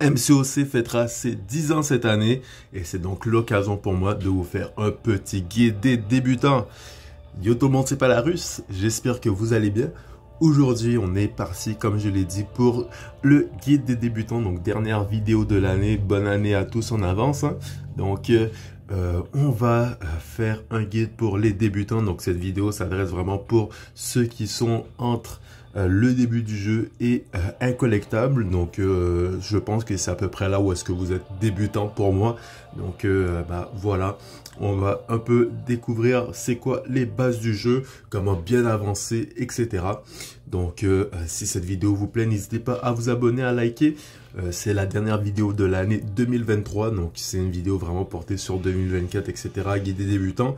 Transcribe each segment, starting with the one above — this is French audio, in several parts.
MCOC fêtera ses 10 ans cette année et c'est donc l'occasion pour moi de vous faire un petit guide des débutants. Yo tout le monde, c'est pas la russe, j'espère que vous allez bien. Aujourd'hui, on est parti, comme je l'ai dit, pour le guide des débutants, donc dernière vidéo de l'année. Bonne année à tous en avance. Hein. Donc, euh, euh, on va euh, faire un guide pour les débutants. Donc, cette vidéo s'adresse vraiment pour ceux qui sont entre euh, le début du jeu est euh, incollectable, donc euh, je pense que c'est à peu près là où est-ce que vous êtes débutant pour moi. Donc bah, voilà, on va un peu découvrir c'est quoi les bases du jeu, comment bien avancer, etc. Donc si cette vidéo vous plaît, n'hésitez pas à vous abonner, à liker. c'est la dernière vidéo de l'année 2023, donc c'est une vidéo vraiment portée sur 2024, etc. Guider débutants.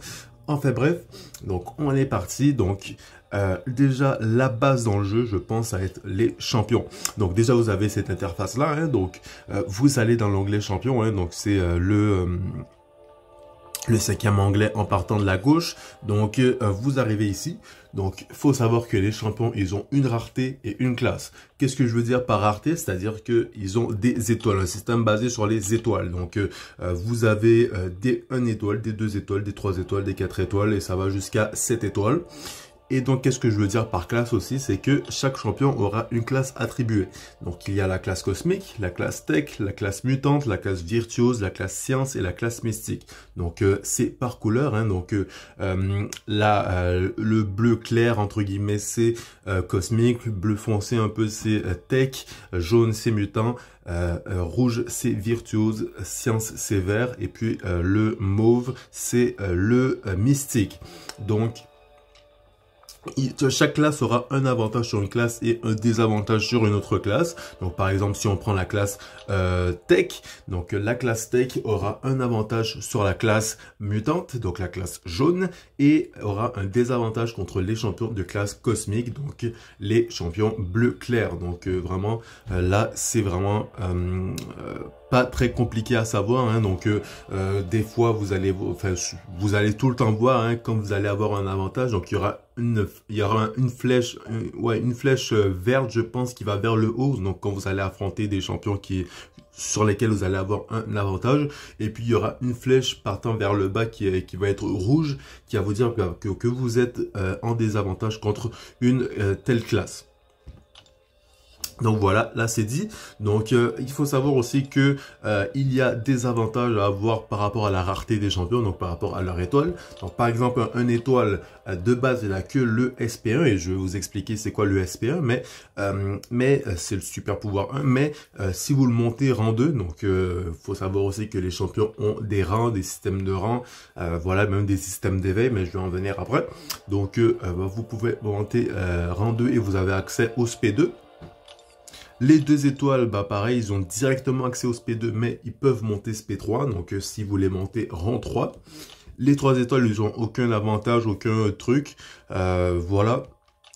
Enfin bref, donc on est parti. Donc euh, déjà la base dans le jeu, je pense, à être les champions. Donc déjà, vous avez cette interface-là, hein, donc euh, vous allez dans l'onglet champion, hein, donc c'est euh, le le cinquième anglais en partant de la gauche. Donc, vous arrivez ici. Donc, faut savoir que les champions, ils ont une rareté et une classe. Qu'est-ce que je veux dire par rareté C'est-à-dire qu'ils ont des étoiles, un système basé sur les étoiles. Donc, vous avez des 1 étoile, des 2 étoiles, des 3 étoiles, des 4 étoiles, et ça va jusqu'à 7 étoiles. Et donc, qu'est-ce que je veux dire par classe aussi C'est que chaque champion aura une classe attribuée. Donc, il y a la classe cosmique, la classe tech, la classe mutante, la classe virtuose, la classe science et la classe mystique. Donc, euh, c'est par couleur. Hein. donc, euh, euh, là, le bleu clair, entre guillemets, c'est cosmique. Bleu foncé, un peu, c'est tech. Jaune, c'est mutant. rouge, c'est virtuose. Science, c'est vert. Et puis, le mauve, c'est le mystique. Donc, chaque classe aura un avantage sur une classe et un désavantage sur une autre classe. Donc par exemple, si on prend la classe euh, tech, donc euh, la classe tech aura un avantage sur la classe mutante, donc la classe jaune, et aura un désavantage contre les champions de classe cosmique, donc les champions bleu clair. Donc euh, vraiment, là, c'est vraiment pas très compliqué à savoir. Hein. donc euh, euh, des fois vous allez enfin, vous allez tout le temps voir hein, quand vous allez avoir un avantage. Donc il y aura une, il y aura une flèche, euh, ouais, une flèche verte, je pense, qui va vers le haut. Donc, quand vous allez affronter des champions qui, sur lesquels vous allez avoir un, avantage. Et puis, il y aura une flèche partant vers le bas qui, qui va être rouge, qui va vous dire que, vous êtes en désavantage contre une telle classe. Donc voilà, là c'est dit. Donc euh, il faut savoir aussi que euh, il y a des avantages à avoir par rapport à la rareté des champions, donc par rapport à leur étoile. Donc par exemple, un, étoile euh, de base, il n'a que le SP1 et je vais vous expliquer c'est quoi le SP1, mais mais c'est le super pouvoir 1. Mais si vous le montez rang 2, donc faut savoir aussi que les champions ont des rangs, des systèmes de rang, voilà même des systèmes d'éveil, mais je vais en venir après. Donc vous pouvez monter rang 2 et vous avez accès au SP2. Les deux étoiles, bah pareil, ils ont directement accès au SP2, mais ils peuvent monter SP3. Donc euh, si vous les montez, rang 3. Les trois étoiles, ils n'ont aucun avantage, aucun truc. Euh, voilà.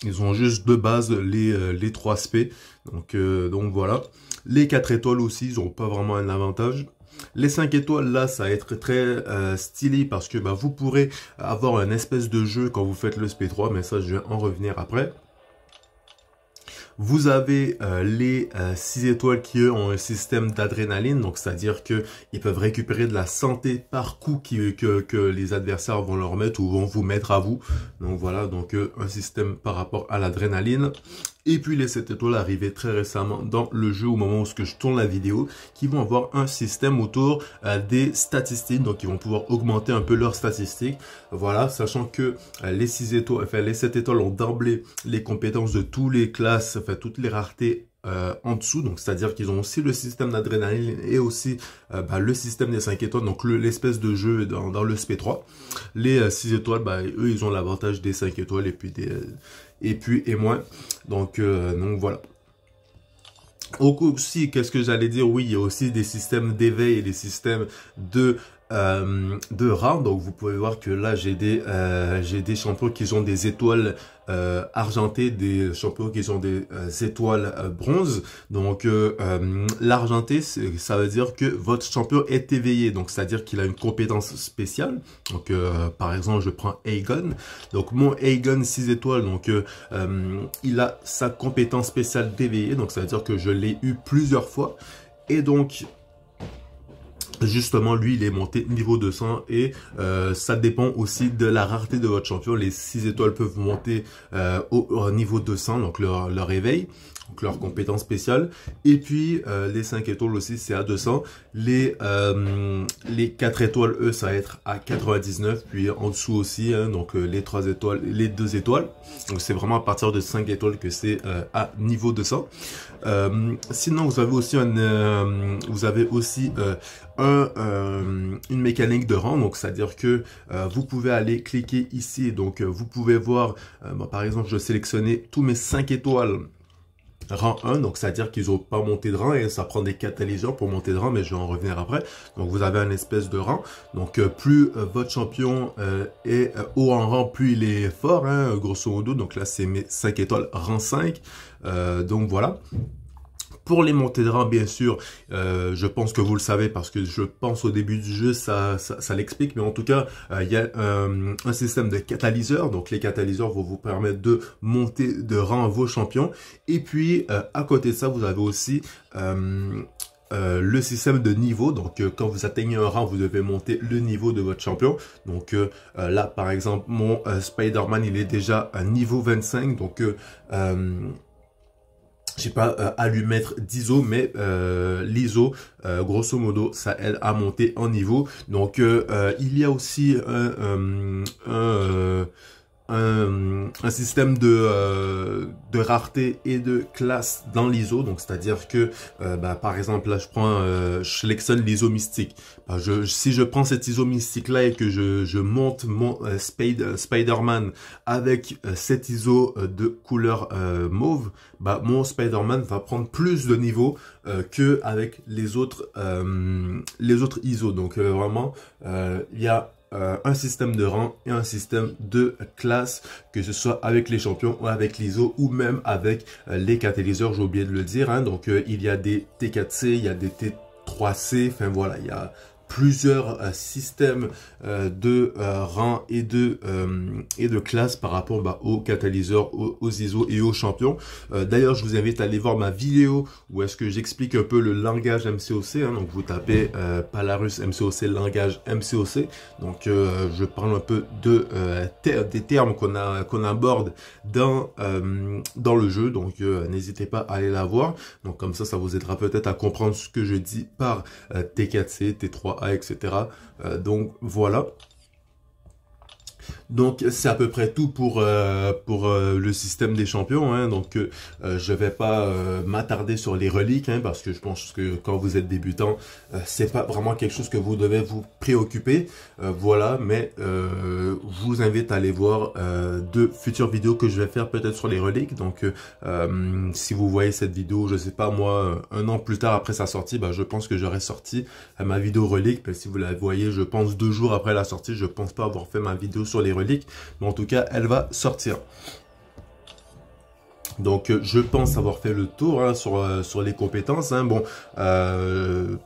Ils ont juste de base les, euh, les 3 SP. Donc, donc voilà. Les 4 étoiles aussi, ils n'ont pas vraiment un avantage. Les 5 étoiles, là, ça va être très stylé parce que bah, vous pourrez avoir un espèce de jeu quand vous faites le SP3, mais ça, je vais en revenir après. Vous avez euh, les 6 euh, étoiles qui, eux, ont un système d'adrénaline, donc c'est-à-dire qu'ils peuvent récupérer de la santé par coup euh, que, que, les adversaires vont leur mettre ou vont vous mettre à vous. Donc voilà, donc un système par rapport à l'adrénaline. Et puis les 7 étoiles arrivées très récemment dans le jeu au moment où ce que je tourne la vidéo, qui vont avoir un système autour euh, des statistiques, donc ils vont pouvoir augmenter un peu leurs statistiques. Voilà, sachant que euh, les 6 étoiles, enfin les 7 étoiles ont d'emblée les compétences de toutes les classes, enfin toutes les raretés euh, en dessous, donc c'est-à-dire qu'ils ont aussi le système d'adrénaline et aussi bah, le système des 5 étoiles, donc l'espèce de jeu dans, le SP3. Les 6 étoiles, bah, eux, ils ont l'avantage des 5 étoiles et puis des, et puis et moins. Donc, euh, donc voilà. Aussi, qu'est-ce que j'allais dire Oui, il y a aussi des systèmes d'éveil et des systèmes de euh, de rare. Donc vous pouvez voir que là j'ai des euh, des champions qui ont des étoiles euh, argentées, des champions qui ont des étoiles bronze. Donc l'argenté ça veut dire que votre champion est éveillé, donc c'est-à-dire qu'il a une compétence spéciale. Donc par exemple je prends Aegon. Donc mon Aegon 6 étoiles, donc il a sa compétence spéciale d'éveillé, donc ça veut dire que je l'ai eu plusieurs fois. Et donc, justement lui il est monté niveau 200 et euh, ça dépend aussi de la rareté de votre champion les 6 étoiles peuvent monter euh, au, niveau 200 donc leur, leur réveil leurs compétences compétence Et puis euh, les 5 étoiles aussi, c'est à 200. Les, euh, les 4 étoiles, eux, ça va être à 99. Puis en dessous aussi, hein, donc euh, les 3 étoiles, les 2 étoiles. Donc c'est vraiment à partir de 5 étoiles que c'est à niveau 200. sinon, vous avez aussi, un, vous avez aussi un, une mécanique de rang. Donc c'est-à-dire que vous pouvez aller cliquer ici. Donc vous pouvez voir, bah, par exemple, je sélectionnais tous mes 5 étoiles rang 1, donc c'est-à-dire qu'ils n'ont pas monté de rang et ça prend des catalyseurs pour monter de rang, mais je vais en revenir après. Donc vous avez un espèce de rang. Donc euh, plus euh, votre champion euh, est haut en rang, plus il est fort, hein, grosso modo. Donc là c'est mes 5 étoiles rang 5. donc voilà. Pour les montées de rang, bien sûr, euh, je pense que vous le savez parce que je pense au début du jeu, ça, ça, l'explique. Mais en tout cas, euh, il y a un système de catalyseurs. Donc les catalyseurs vont vous permettre de monter de rang vos champions. Et puis, euh, à côté de ça, vous avez aussi... le système de niveau. Donc, quand vous atteignez un rang, vous devez monter le niveau de votre champion. Donc, là, par exemple, mon Spider-Man, il est déjà à niveau 25. Donc, je sais pas euh, à lui mettre d'ISO, mais euh, l'ISO, euh, grosso modo, ça aide à monter en niveau. Donc, euh, il y a aussi un un, euh, un, système de, euh, de, rareté et de classe dans l'ISO. Donc, c'est-à-dire que, euh, bah, par exemple, là, je prends, euh, je sélectionne l'ISO mystique. Bah, si je prends cet ISO mystique-là et que je, je monte mon Spider-Man avec cet ISO de couleur mauve, bah, mon Spider-Man va prendre plus de niveau que avec les autres, les autres ISO. Donc, vraiment, il y a euh, un système de rang et un système de classe, que ce soit avec les champions ou avec l'ISO ou même avec euh, les catalyseurs, j'ai oublié de le dire. Hein. donc euh, il y a des T4C, il y a des T3C, enfin voilà, il y a plusieurs euh, systèmes euh, de euh, rang et de et de classes par rapport bah, aux catalyseurs, aux, ISO et aux champions. D'ailleurs, je vous invite à aller voir ma vidéo où est-ce que j'explique un peu le langage MCOC. Hein. donc, vous tapez Palarus MCOC langage MCOC. Donc, je parle un peu de des termes qu'on a qu'on aborde dans dans le jeu. Donc, n'hésitez pas à aller la voir. Donc, comme ça, ça vous aidera peut-être à comprendre ce que je dis par T4C, T3 etc. Euh, donc voilà. Donc c'est à peu près tout pour, euh, pour euh, le système des champions. Hein. Donc je euh, je vais pas m'attarder sur les reliques hein, parce que je pense que quand vous êtes débutant, c'est pas vraiment quelque chose que vous devez vous préoccuper. voilà, mais je vous invite à aller voir deux futures vidéos que je vais faire peut-être sur les reliques. Donc si vous voyez cette vidéo, je ne sais pas moi, un an plus tard après sa sortie, bah, je pense que j'aurais sorti ma vidéo relique. Mais si vous la voyez, je pense deux jours après la sortie, je pense pas avoir fait ma vidéo sur les relique, Mais en tout cas, elle va sortir. Donc euh, je pense avoir fait le tour hein, sur, euh, sur, les compétences. Hein. Bon, euh,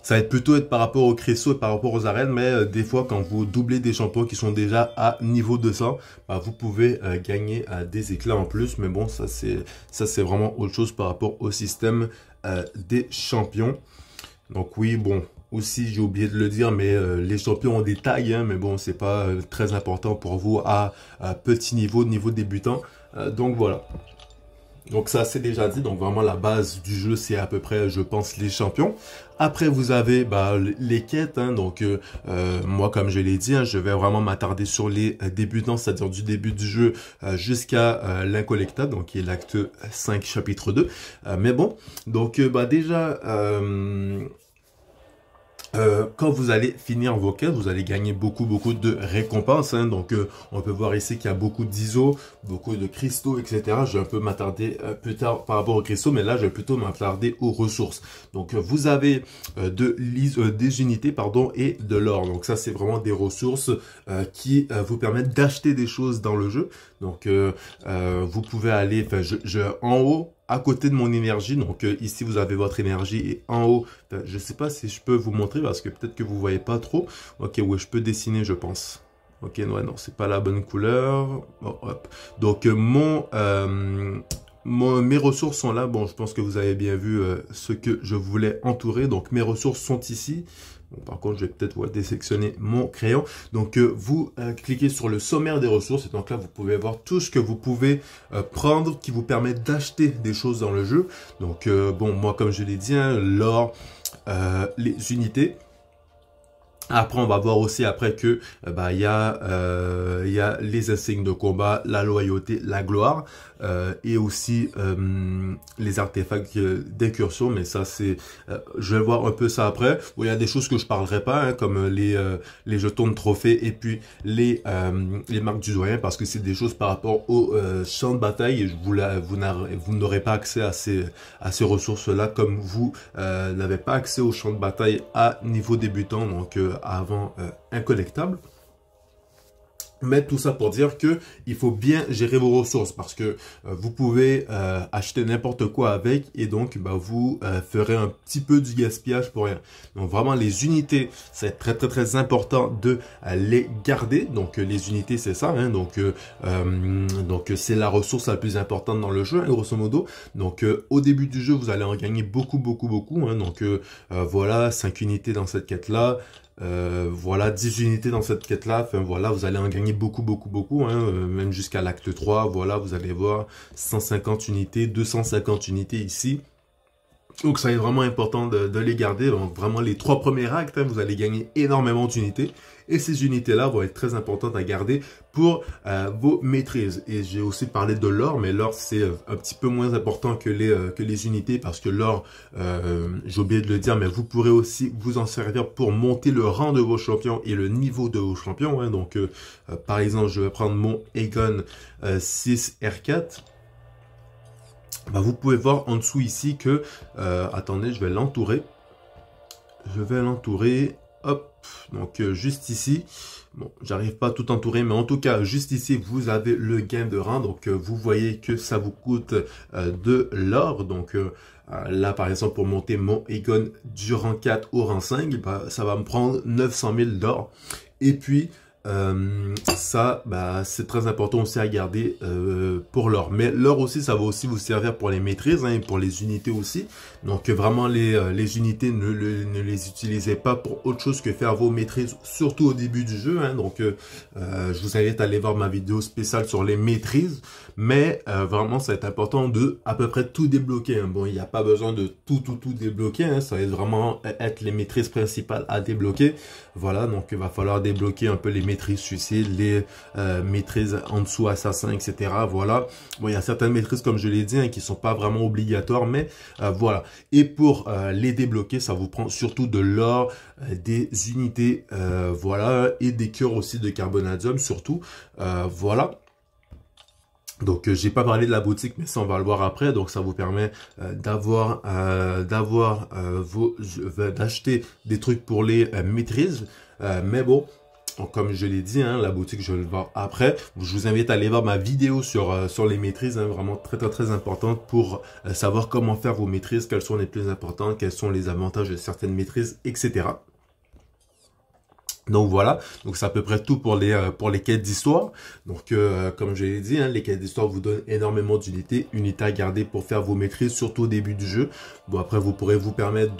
ça va être plutôt être par rapport au Cresso et par rapport aux arènes, mais des fois quand vous doublez des champions qui sont déjà à niveau 200, bah, vous pouvez gagner des éclats en plus. Mais bon, ça c'est ça c'est vraiment autre chose par rapport au système des champions. Donc oui, bon, aussi, j'ai oublié de le dire, mais euh, les champions ont des tailles, hein, mais bon, c'est pas euh, très important pour vous à, petit niveau, niveau débutant. Euh, donc voilà. Donc ça, c'est déjà dit. Donc vraiment, la base du jeu, c'est à peu près, je pense, les champions. Après, vous avez bah, les quêtes. Hein. donc, moi, comme je l'ai dit, hein, je vais vraiment m'attarder sur les débutants, c'est-à-dire du début du jeu jusqu'à l'incollectable, donc qui est l'acte 5, chapitre 2. mais bon, donc bah, déjà, euh, quand vous allez finir vos quêtes, vous allez gagner beaucoup, beaucoup de récompenses. Hein. Donc, euh, on peut voir ici qu'il y a beaucoup d'ISO, beaucoup de cristaux, etc. Je vais un peu m'attarder euh, plus tard par rapport aux cristaux, mais là, je vais plutôt m'attarder aux ressources. Donc, vous avez de des unités pardon, et de l'or. Donc, ça, c'est vraiment des ressources qui vous permettent d'acheter des choses dans le jeu. Donc, vous pouvez aller en haut, à côté de mon énergie. Donc euh, ici, vous avez votre énergie et en haut, ben, je sais pas si je peux vous montrer parce que peut-être que vous ne voyez pas trop. Ok, oui, je peux dessiner, je pense. Ok, non, non, c'est pas la bonne couleur. Donc euh, euh, mon... mes ressources sont là. Bon, je pense que vous avez bien vu ce que je voulais entourer. Donc, mes ressources sont ici par contre, je vais peut-être ouais, désectionner mon crayon. Donc, euh, vous euh, cliquez sur le sommaire des ressources. Et donc là, vous pouvez voir tout ce que vous pouvez euh, prendre qui vous permet d'acheter des choses dans le jeu. Donc, bon, moi, comme je l'ai dit, hein, l'or, les unités. Après, on va voir aussi après que bah, il y y a les insignes de combat, la loyauté, la gloire. Euh, et aussi euh, les artefacts euh, d'incursion, mais ça c'est... je vais voir un peu ça après. il y a des choses que je parlerai pas, hein, comme les, jetons de trophée et puis les, les marques du doyen, parce que c'est des choses par rapport au champ de bataille, et vous, vous n'aurez pas accès à ces, à ces ressources-là, comme vous n'avez pas accès au champ de bataille à niveau débutant, donc avant incollectable. Mais tout ça pour dire que il faut bien gérer vos ressources parce que euh, vous pouvez euh, acheter n'importe quoi avec et donc bah, vous euh, ferez un petit peu du gaspillage pour rien. Donc vraiment les unités, c'est très très très important de les garder. Donc les unités c'est ça, hein, donc donc c'est la ressource la plus importante dans le jeu hein, grosso modo. Donc au début du jeu vous allez en gagner beaucoup beaucoup beaucoup. Hein, donc voilà 5 unités dans cette quête là. Euh, voilà, 10 unités dans cette quête-là. voilà, vous allez en gagner beaucoup, beaucoup, beaucoup. Hein, euh, même jusqu'à l'acte 3, voilà, vous allez voir 150 unités, 250 unités ici. Donc, ça est vraiment important de, les garder. Vraiment, les trois premiers actes, hein, vous allez gagner énormément d'unités. Et ces unités-là vont être très importantes à garder pour euh, vos maîtrises. Et j'ai aussi parlé de l'or, mais l'or, c'est euh, un petit peu moins important que les, euh, que les unités parce que l'or, j'ai oublié de le dire, mais vous pourrez aussi vous en servir pour monter le rang de vos champions et le niveau de vos champions. Hein. Donc, par exemple, je vais prendre mon Aegon 6R4. Bah, vous pouvez voir en dessous ici que, attendez, je vais l'entourer. Je vais l'entourer, hop, donc euh, juste ici, bon, j'arrive pas à tout entourer, mais en tout cas, juste ici, vous avez le gain de rang. Donc euh, vous voyez que ça vous coûte euh, de l'or. Donc là, par exemple, pour monter mon Egon du rang 4 au rang 5, bah, ça va me prendre 900 000 d'or. Et puis, euh, ça, bah, c'est très important aussi à garder euh, pour l'or. Mais l'or aussi, ça va aussi vous servir pour les maîtrises hein, et pour les unités aussi. Donc vraiment, les, euh, les unités, ne, les utilisez pas pour autre chose que faire vos maîtrises, surtout au début du jeu. Hein. donc je vous invite à aller voir ma vidéo spéciale sur les maîtrises. Mais vraiment, ça va être important de à peu près tout débloquer. Hein. Bon, il n'y a pas besoin de tout, tout, tout débloquer. ça va vraiment e-, être les maîtrises principales à débloquer. Voilà, donc il va falloir débloquer un peu les maîtrises suicide, les euh, maîtrises en dessous assassin, etc. Voilà. Bon, il ya certaines maîtrises, comme je l'ai dit, hein, qui sont pas vraiment obligatoires, mais euh, voilà. Et pour euh, les débloquer, ça vous prend surtout de l'or, des unités, voilà, et des cœurs aussi de carbonadium, surtout. voilà. Donc j'ai pas parlé de la boutique, mais ça on va le voir après. Donc ça vous permet d'avoir d'avoir euh, d'acheter des trucs pour les maîtrises. mais bon, comme je l'ai dit, hein, la boutique, je vais le voir après. Je vous invite à aller voir ma vidéo sur, euh, sur les maîtrises, hein, vraiment très, très, très importante pour euh, savoir comment faire vos maîtrises, quelles sont les plus importantes, quels sont les avantages de certaines maîtrises, etc. Donc voilà, donc c'est à peu près tout pour les euh, pour les quêtes d'histoire. Donc comme je l'ai dit, hein, les quêtes d'histoire vous donnent énormément d'unités, unités à garder pour faire vos maîtrises, surtout au début du jeu. Bon après vous pourrez vous permettre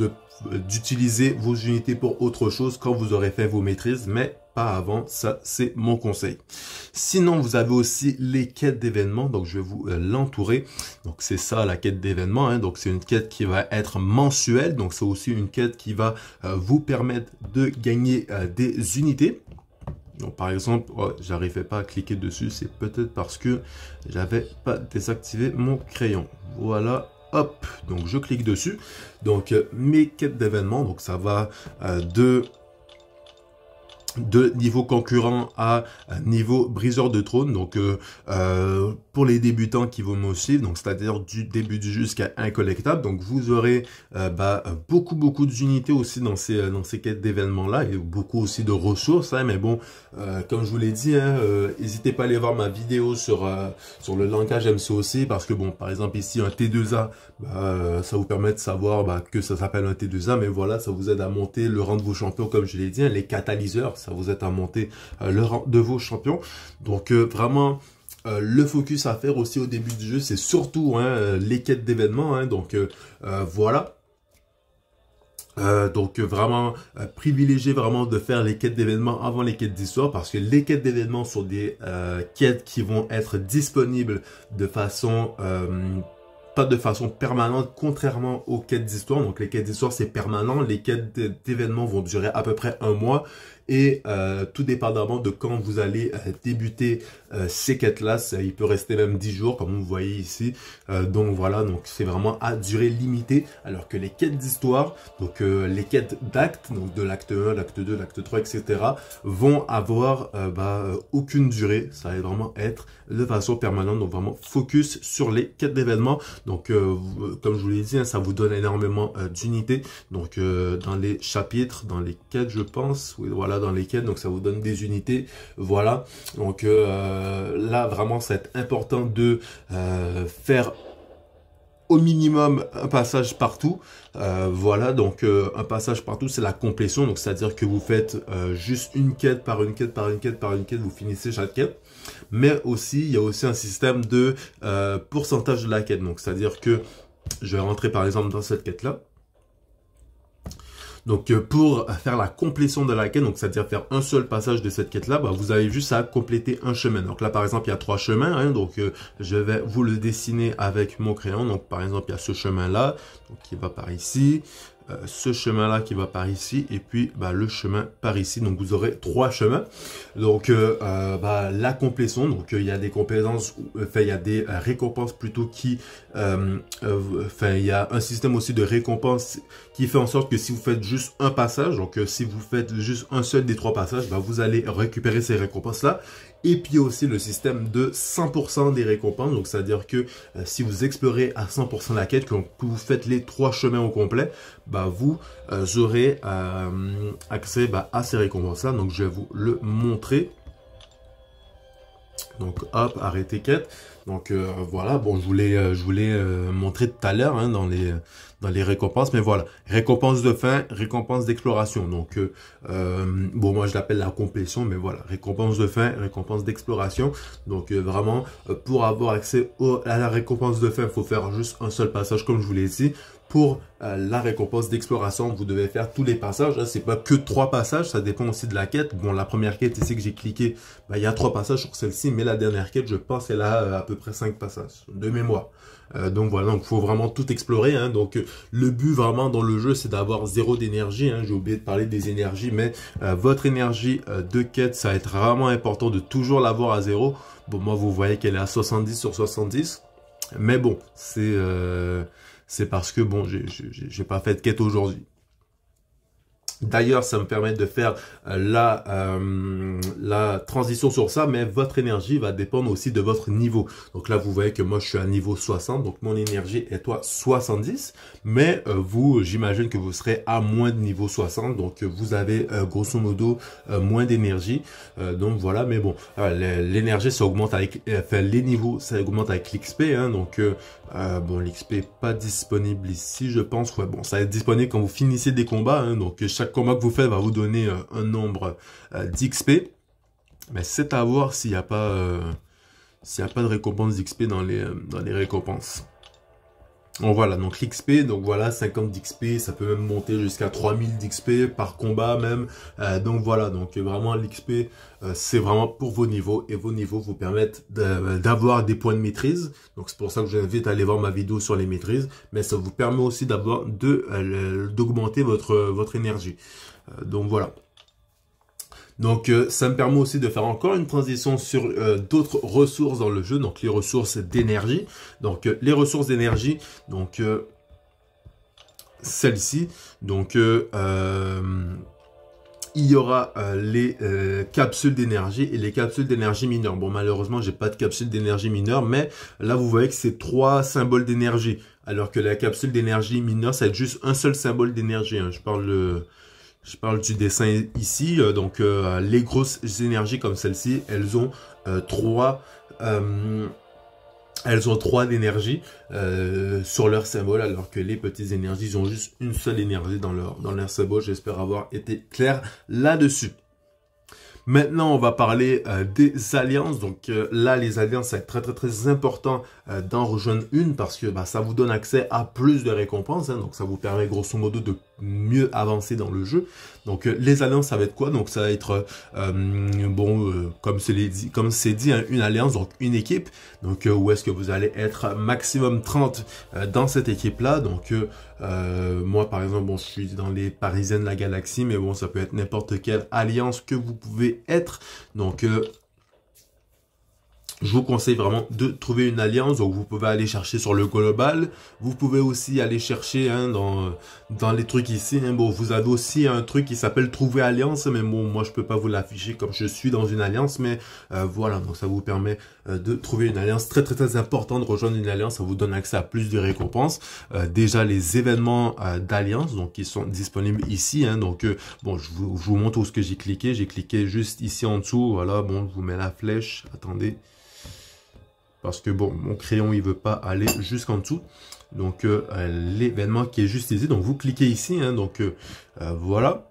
d'utiliser vos unités pour autre chose quand vous aurez fait vos maîtrises, mais pas avant. Ça, c'est mon conseil. Sinon, vous avez aussi les quêtes d'événements. Donc, je vais vous euh, l'entourer. Donc, c'est ça la quête d'événements. Hein. Donc, c'est une quête qui va être mensuelle. Donc, c'est aussi une quête qui va euh, vous permettre de gagner euh, des unités. Donc, par exemple, oh, j'arrivais pas à cliquer dessus. C'est peut-être parce que j'avais pas désactivé mon crayon. Voilà, hop. Donc, je clique dessus. Donc, mes quêtes d'événements. Donc, ça va de de niveau concurrent à niveau briseur de trône, donc euh, euh, pour les débutants qui vont me suivre, donc c'est-à-dire du début du jeu jusqu'à incollectable, donc vous aurez euh, bah, beaucoup beaucoup d'unités aussi dans ces dans ces quêtes d'événements là et beaucoup aussi de ressources, hein. mais bon, comme je vous l'ai dit, hein, n'hésitez pas à aller voir ma vidéo sur sur le langage aussi parce que bon, par exemple ici un T2A, bah, ça vous permet de savoir bah, que ça s'appelle un T2A, mais voilà, ça vous aide à monter le rang de vos champions comme je l'ai dit, hein, les catalyseurs ça vous aide à monter euh, le rang de vos champions. Donc euh, vraiment... Euh, le focus à faire aussi au début du jeu, c'est surtout hein, les quêtes d'événements. Hein. donc voilà. donc vraiment privilégier vraiment de faire les quêtes d'événements avant les quêtes d'histoire parce que les quêtes d'événements sont des quêtes qui vont être disponibles de façon pas de façon permanente, contrairement aux quêtes d'histoire. Donc les quêtes d'histoire, c'est permanent. Les quêtes d'événements vont durer à peu près un mois. Et euh, tout dépendamment de quand vous allez euh, débuter euh, ces quêtes-là, il peut rester même 10 jours, comme vous voyez ici. donc voilà, donc c'est vraiment à durée limitée, alors que les quêtes d'histoire, donc les quêtes d'actes, donc de l'acte 1, l'acte 2, l'acte 3, etc., vont avoir bah, aucune durée. Ça va vraiment être de façon permanente, donc vraiment focus sur les quêtes d'événements. Donc comme je vous l'ai dit, hein, ça vous donne énormément d'unité Donc dans les chapitres, dans les quêtes, je pense, oui, voilà dans les quêtes, donc ça vous donne des unités, voilà. Donc euh, là, vraiment, c'est important de euh, faire au minimum un passage partout. Euh, voilà, donc un passage partout, c'est la complétion. Donc, c'est-à-dire que vous faites juste une quête par une quête par une quête par une quête, vous finissez chaque quête. Mais aussi, il y a aussi un système de pourcentage de la quête. Donc, c'est-à-dire que je vais rentrer par exemple dans cette quête-là. Donc euh, pour faire la complétion de la quête, donc c'est-à-dire faire un seul passage de cette quête-là, bah, vous avez juste à compléter un chemin. Donc là par exemple il y a trois chemins, hein, donc euh, je vais vous le dessiner avec mon crayon. Donc par exemple il y a ce chemin-là, qui va par ici. Euh, ce chemin-là qui va par ici et puis bah, le chemin par ici. Donc vous aurez trois chemins. Donc euh, euh, bah, la complétion, donc il y a des compétences, il y a des récompenses plutôt qui, enfin il y a un système aussi de récompenses qui fait en sorte que si vous faites juste un passage, donc si vous faites juste un seul des trois passages, bah, vous allez récupérer ces récompenses-là et puis aussi le système de 100% des récompenses. Donc, c'est-à-dire que euh, si vous explorez à 100% la quête, que vous faites les trois chemins au complet, bah, vous aurez euh, euh, accès bah, à ces récompenses-là. Donc, je vais vous le montrer. Donc, hop, arrêtez quête. Donc euh, voilà, bon, je voulais, euh, je voulais euh, montrer tout à l'heure hein, dans, les, dans les récompenses, mais voilà, récompense de fin, récompense d'exploration. Donc bon, moi je l'appelle la complétion, mais voilà, récompense de fin, récompense d'exploration. Donc vraiment, pour avoir accès à la récompense de fin, il faut faire juste un seul passage, comme je vous l'ai dit pour euh, la récompense d'exploration, vous devez faire tous les passages. Ce hein, c'est pas que trois passages, ça dépend aussi de la quête. Bon, la première quête c'est que j'ai cliqué, bah, il y a trois passages sur celle-ci, mais la dernière quête, je pense, elle a euh, à peu près cinq passages de mémoire. Euh, donc voilà, il faut vraiment tout explorer. Hein. donc le but vraiment dans le jeu, c'est d'avoir zéro d'énergie. Hein. j'ai oublié de parler des énergies, mais votre énergie de quête, ça va être vraiment important de toujours l'avoir à zéro. Bon, moi, vous voyez qu'elle est à 70 sur 70, mais bon, c'est c'est parce que bon, j'ai pas fait de quête aujourd'hui. D'ailleurs, ça me permet de faire euh, la, euh, la transition sur ça, mais votre énergie va dépendre aussi de votre niveau. Donc là, vous voyez que moi, je suis à niveau 60, donc mon énergie est à 70, mais euh, vous, j'imagine que vous serez à moins de niveau 60, donc vous avez grosso modo moins d'énergie. donc voilà, mais bon, l'énergie, ça augmente avec, enfin, les niveaux, ça augmente avec l'XP, hein, donc bon, l'XP pas disponible ici, je pense. bon, ça va être disponible quand vous finissez des combats, hein, donc chaque Comment que vous faites va vous donner euh, un nombre euh, d'XP. Mais c'est à voir s'il n'y a pas euh, s'il a pas de récompense d'XP dans dans les récompenses. Donc voilà, donc l'XP, donc voilà, 50 d'XP, ça peut même monter jusqu'à 3000 d'XP par combat même. Euh, donc voilà, donc vraiment l'XP, euh, c'est vraiment pour vos niveaux et vos niveaux vous permettent d'avoir des points de maîtrise. Donc c'est pour ça que je vous invite à aller voir ma vidéo sur les maîtrises, mais ça vous permet aussi d'avoir de euh, d'augmenter votre votre énergie. donc voilà. Donc euh, ça me permet aussi de faire encore une transition sur euh, d'autres ressources dans le jeu, donc les ressources d'énergie. Donc euh, les ressources d'énergie, donc celle-ci, donc il y aura les capsules d'énergie et les capsules d'énergie mineure. Bon, malheureusement, j'ai pas de capsule d'énergie mineure, mais là, vous voyez que c'est trois symboles d'énergie. Alors que la capsule d'énergie mineure, ça va être juste un seul symbole d'énergie. Hein. Je parle... le. Je parle du dessin ici, euh, donc euh, les grosses énergies comme celle-ci, elles ont euh, trois... elles ont trois d'énergie sur leur symbole, alors que les petites énergies ont juste une seule énergie dans leur, dans leur symbole. J'espère avoir été clair là-dessus. Maintenant, on va parler des alliances. Donc là, les alliances, c'est très très très important d'en rejoindre une parce que bah, ça vous donne accès à plus de récompenses. Hein. donc ça vous permet grosso modo de mieux avancé dans le jeu. Donc euh, les alliances, ça va être quoi Donc ça va être, euh, hum, bon, euh, comme c'est dit, comme hein, dit une alliance, donc une équipe. Donc où est-ce que vous allez être maximum 30 dans cette équipe-là. Donc moi, par exemple, bon, je suis dans les Parisiennes la Galaxie, mais bon, ça peut être n'importe quelle alliance que vous pouvez être. Donc je vous conseille vraiment de trouver une alliance. Donc vous pouvez aller chercher sur le global. Vous pouvez aussi aller chercher hein, dans, dans les trucs ici. Hein. Bon, vous avez aussi un truc qui s'appelle trouver alliance. Mais bon, moi je peux pas vous l'afficher comme je suis dans une alliance. Mais euh, voilà, donc ça vous permet euh, de trouver une alliance très très très important de rejoindre une alliance. Ça vous donne accès à plus de récompenses. Euh, déjà les événements d'alliance, donc qui sont disponibles ici. Hein. donc bon, je vous, montre où ce que j'ai cliqué. J'ai cliqué juste ici en dessous. Voilà, bon, je vous mets la flèche. Attendez parce que bon, mon crayon il veut pas aller jusqu'en dessous. Donc euh, l'événement qui est juste ici, donc vous cliquez ici, hein, donc euh, euh, voilà.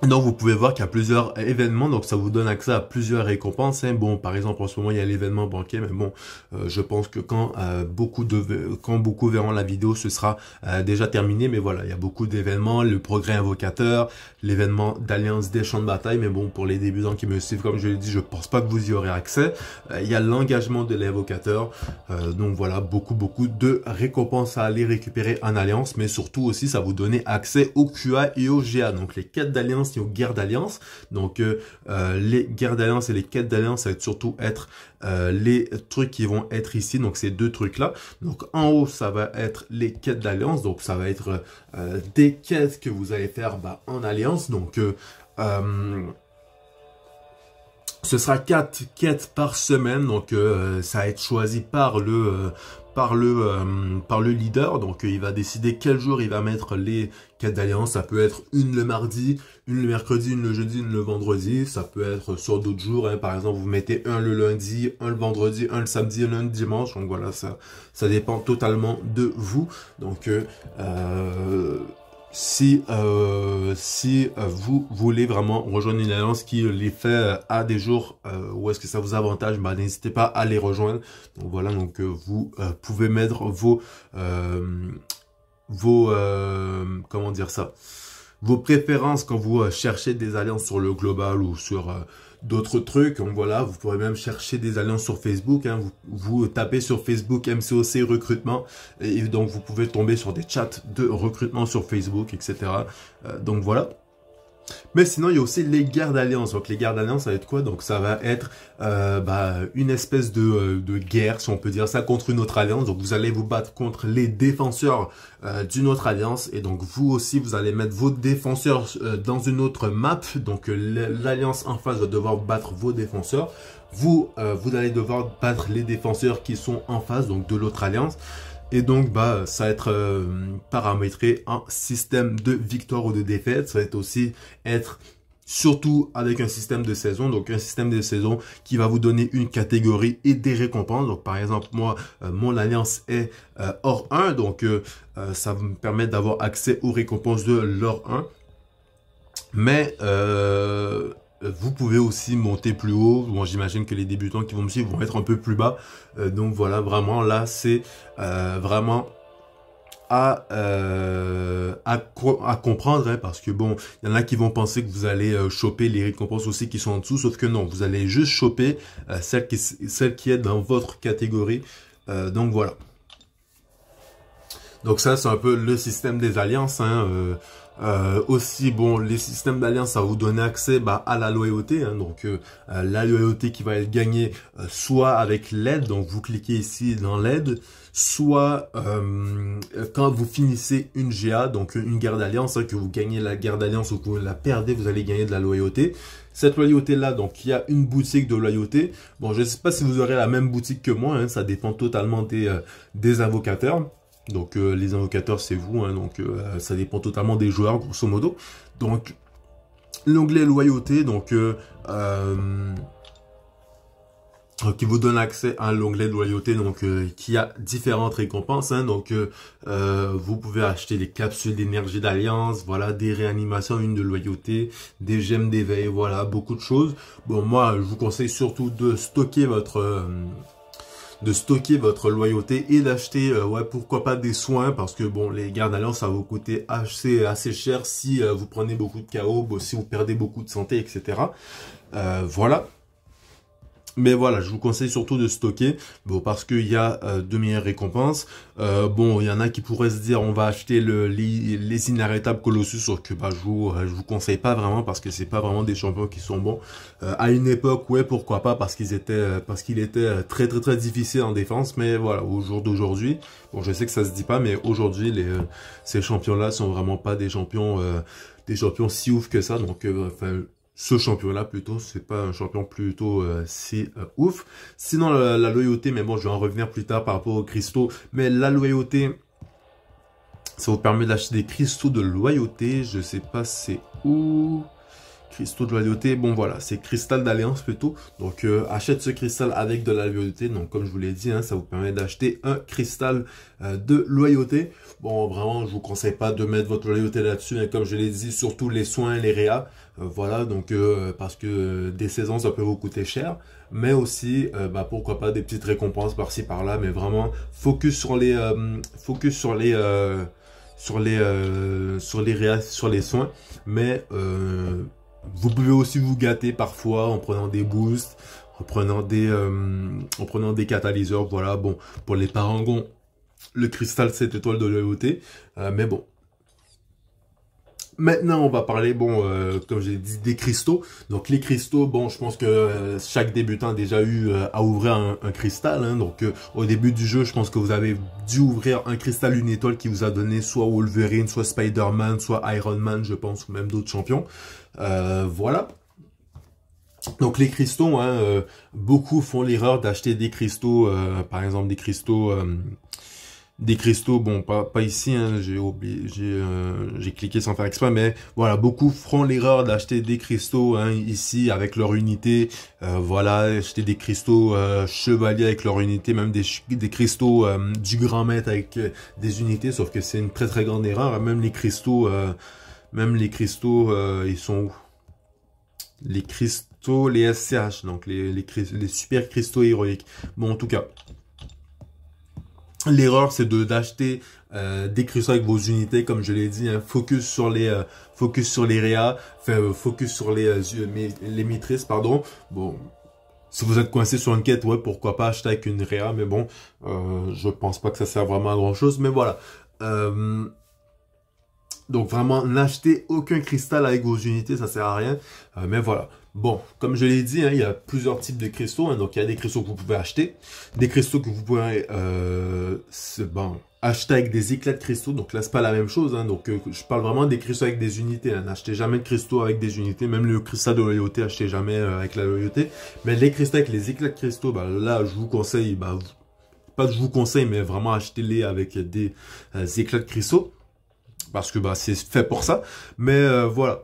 Donc vous pouvez voir qu'il y a plusieurs événements, donc ça vous donne accès à plusieurs récompenses. Hein. Bon, par exemple en ce moment il y a l'événement banquier, mais bon, euh, je pense que quand euh, beaucoup de quand beaucoup verront la vidéo, ce sera euh, déjà terminé. Mais voilà, il y a beaucoup d'événements, le progrès invocateur, l'événement d'alliance des champs de bataille. Mais bon, pour les débutants qui me suivent, comme je l'ai dit, je pense pas que vous y aurez accès. il y a l'engagement de l'invocateur, donc voilà, beaucoup beaucoup de récompenses à aller récupérer en alliance, mais surtout aussi ça vous donne accès au QA et au GA, donc les quêtes d'alliance aux guerres d'alliance. Donc euh, euh, les guerres d'alliance et les quêtes d'alliance, ça va surtout être euh, les trucs qui vont être ici, donc ces deux trucs-là. Donc en haut, ça va être les quêtes d'alliance, donc ça va être des quêtes que vous allez faire bah, en alliance. Donc ce sera quatre quêtes par semaine, donc ça va être choisi par le par le, euh, par le leader. Donc euh, il va décider quel jour il va mettre les quêtes d'alliance. Ça peut être une le mardi, une le mercredi, une le jeudi, une le vendredi. Ça peut être sur d'autres jours. Hein. Par exemple, vous mettez un le lundi, un le vendredi, un le samedi, un le dimanche. Donc voilà, ça, ça dépend totalement de vous. Donc euh, euh si, euh, si euh, vous voulez vraiment rejoindre une alliance qui euh, les fait à des jours euh, où est-ce que ça vous avantage, bah, n'hésitez pas à les rejoindre. Donc voilà, donc vous pouvez mettre vos, vos comment dire ça, vos préférences quand vous cherchez des alliances sur le global ou sur d'autres trucs. Donc voilà, vous pourrez même chercher des alliances sur Facebook. Hein. Vous, tapez sur Facebook MCOC recrutement et donc vous pouvez tomber sur des chats de recrutement sur Facebook, etc. Euh, donc voilà. Mais sinon, il y a aussi les guerres d'alliance. Donc les guerres d'alliance, ça va être quoi Donc ça va être euh, bah, une espèce de, euh, de, guerre, si on peut dire ça, contre une autre alliance. Donc vous allez vous battre contre les défenseurs euh, d'une autre alliance. Et donc vous aussi, vous allez mettre vos défenseurs dans une autre map. Donc l'alliance en face va devoir battre vos défenseurs. Vous, vous allez devoir battre les défenseurs qui sont en face, donc de l'autre alliance. Et donc, bah, ça va être euh, paramétré en système de victoire ou de défaite. Ça va être aussi être surtout avec un système de saison. Donc un système de saison qui va vous donner une catégorie et des récompenses. Donc par exemple, moi, euh, mon alliance est euh, hors 1. Donc ça me permet d'avoir accès aux récompenses de l'or 1. Mais euh, vous pouvez aussi monter plus haut. Bon, j'imagine que les débutants qui vont me suivre vont être un peu plus bas. Euh, donc voilà, vraiment là, c'est euh, vraiment à, à, comprendre, hein, parce que bon, il y en a qui vont penser que vous allez choper les récompenses aussi qui sont en dessous, sauf que non, vous allez juste choper celles celle, qui, celle qui est dans votre catégorie. donc voilà. Donc ça, c'est un peu le système des alliances. Hein, euh, aussi, bon, les systèmes d'alliance, ça vous donner accès bah, à la loyauté. Hein. donc, euh, euh, la loyauté qui va être gagnée soit avec l'aide, donc vous cliquez ici dans l'aide, soit quand vous finissez une GA, donc une guerre d'alliance, hein, que vous gagnez la guerre d'alliance ou que vous la perdez, vous allez gagner de la loyauté. Cette loyauté-là, donc il y a une boutique de loyauté. Bon, je ne sais pas si vous aurez la même boutique que moi, hein, ça dépend totalement des, des invocateurs. Donc euh, les invocateurs, c'est vous. Hein, donc euh, ça dépend totalement des joueurs, grosso modo. Donc l'onglet loyauté, donc euh, qui vous donne accès à l'onglet loyauté, donc qui a différentes récompenses. Hein, donc vous pouvez acheter des capsules d'énergie d'alliance, voilà, des réanimations, une de loyauté, des gemmes d'éveil, voilà, beaucoup de choses. Bon, moi, je vous conseille surtout de stocker votre de stocker votre loyauté et d'acheter, euh, ouais, pourquoi pas des soins, parce que bon, les gardes alors ça va vous coûter assez, assez cher si euh, vous prenez beaucoup de chaos, si vous perdez beaucoup de santé, etc. Euh, voilà. Mais voilà, je vous conseille surtout de stocker, bon, parce qu'il y a euh, de meilleures récompenses. Euh, bon, il y en a qui pourraient se dire, on va acheter le, les, inarrêtables Colossus, sauf que bah, je vous, euh, je vous conseille pas vraiment, parce que c'est pas vraiment des champions qui sont bons. à une époque, ouais, pourquoi pas, parce qu'ils étaient, parce qu'il était très très très difficile en défense, mais voilà, au jour d'aujourd'hui, bon, je sais que ça se dit pas, mais aujourd'hui, les, ces champions-là sont vraiment pas des champions, des champions si ouf que ça, donc, ce champion-là, plutôt, c'est pas un champion plutôt euh, si euh, ouf. Sinon la, la, loyauté, mais bon je vais en revenir plus tard par rapport aux cristaux, mais la loyauté, ça vous permet d'acheter des cristaux de loyauté, je sais pas c'est où, cristaux de loyauté, bon voilà, c'est cristal d'alliance plutôt. Donc euh, achète ce cristal avec de la loyauté. Donc comme je vous l'ai dit, hein, ça vous permet d'acheter un cristal euh, de loyauté. Bon, vraiment, je vous conseille pas de mettre votre loyauté là-dessus. Hein. comme je l'ai dit, surtout les soins, les réas. Euh, voilà, donc parce que des saisons, ça peut vous coûter cher. Mais aussi, bah, pourquoi pas des petites récompenses par-ci, par-là. Mais vraiment, focus sur les... focus sur les sur les sur les sur les soins mais euh, vous pouvez aussi vous gâter parfois en prenant des boosts, en prenant des, euh, en prenant des catalyseurs. Voilà, bon, pour les parangons, le cristal 7 étoiles de loyauté. Euh, mais bon, Maintenant, on va parler, bon, euh, comme j'ai dit, des cristaux. Donc, les cristaux, bon, je pense que euh, chaque débutant a déjà eu euh, à ouvrir un, cristal. Hein. donc, au début du jeu, je pense que vous avez dû ouvrir un cristal, une étoile qui vous a donné soit Wolverine, soit Spider-Man, soit Iron Man, je pense, ou même d'autres champions. voilà. Donc les cristaux, hein, beaucoup font l'erreur d'acheter des cristaux, par exemple des cristaux des cristaux, bon, pas, pas ici, hein, j'ai oublié, euh, j'ai cliqué sans faire exprès, mais voilà, beaucoup feront l'erreur d'acheter des cristaux hein, ici avec leur unité, euh, voilà, acheter des cristaux euh, chevaliers avec leur unité, même des, des cristaux du grand maître avec des unités, sauf que c'est une très très grande erreur, hein, même les cristaux, même les cristaux, ils sont où Les cristaux, les SCH, donc les super cristaux héroïques. Bon, en tout cas, L'erreur, c'est d'acheter euh, des cristaux avec vos unités, comme je l'ai dit, hein. focus sur les euh, focus sur les réa, euh, focus sur les euh, les maîtrises, pardon. Bon, si vous êtes coincé sur une quête, ouais, pourquoi pas acheter avec une réa, mais bon, euh, je pense pas que ça sert vraiment à grand chose, mais voilà. donc vraiment, n'achetez aucun cristal avec vos unités, ça sert à rien, mais voilà. Bon, comme je l'ai dit, hein, il y a plusieurs types de cristaux. Hein, donc, il y a des cristaux que vous pouvez acheter, des cristaux que vous pouvez euh, acheter avec des éclats de cristaux. Donc là, c'est pas la même chose. Hein, donc, euh, je parle vraiment des cristaux avec des unités. N'achetez jamais de cristaux avec des unités. Même le cristal de loyauté, achetez jamais euh, avec la loyauté. Mais les cristaux avec les éclats de cristaux, bah, là, je vous conseille, bah, pas que je vous conseille, mais vraiment achetez-les avec des éclats de cristaux. Parce que bah, c'est fait pour ça. Mais voilà.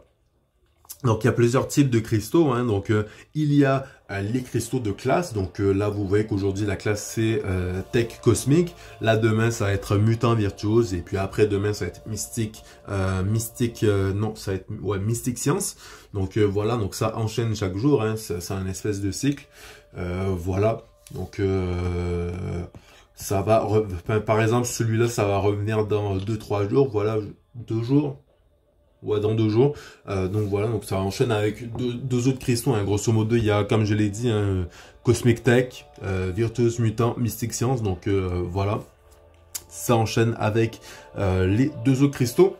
Donc il y a plusieurs types de cristaux. Hein. Donc euh, il y a euh, les cristaux de classe. Donc euh, là vous voyez qu'aujourd'hui la classe c'est Tech Cosmique. Là demain ça va être Mutant Virtuose et puis après demain ça va être Mystique, Mystique, non ça va être Mystique Science. Donc voilà donc ça enchaîne chaque jour. Hein. C'est un espèce de cycle. voilà donc ça va par exemple celui-là ça va revenir dans 2-3 jours. Voilà deux jours dans deux jours. Euh, donc voilà, donc ça enchaîne avec deux, autres cristaux. Hein. Grosso modo, il y a, comme je l'ai dit, un hein, Cosmic Tech, euh, Virtuose Mutant, Mystic Science. Donc euh, voilà, ça enchaîne avec les deux autres cristaux.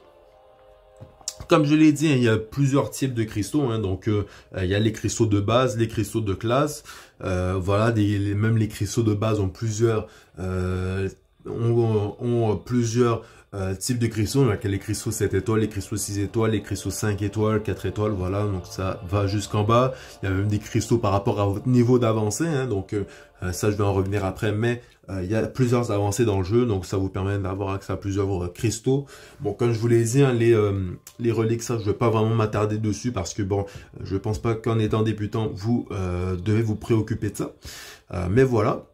Comme je l'ai dit, hein, il y a plusieurs types de cristaux. donc il y a les cristaux de base, les cristaux de classe. voilà, les, même les cristaux de base ont plusieurs, ont plusieurs euh, type de cristaux. Donc, les cristaux 7 étoiles, les cristaux 6 étoiles, les cristaux 5 étoiles, 4 étoiles, voilà. Donc, ça va jusqu'en bas. Il y a même des cristaux par rapport à votre niveau d'avancée. Hein, donc, euh, euh, ça, je vais en revenir après. Mais il y a plusieurs avancées dans le jeu. Donc, ça vous permet d'avoir accès à plusieurs cristaux. Bon, comme je vous l'ai dit, hein, les, reliques, ça, je ne vais pas vraiment m'attarder dessus. Parce que, bon, je pense pas qu'en étant débutant, vous devez vous préoccuper de ça. mais voilà.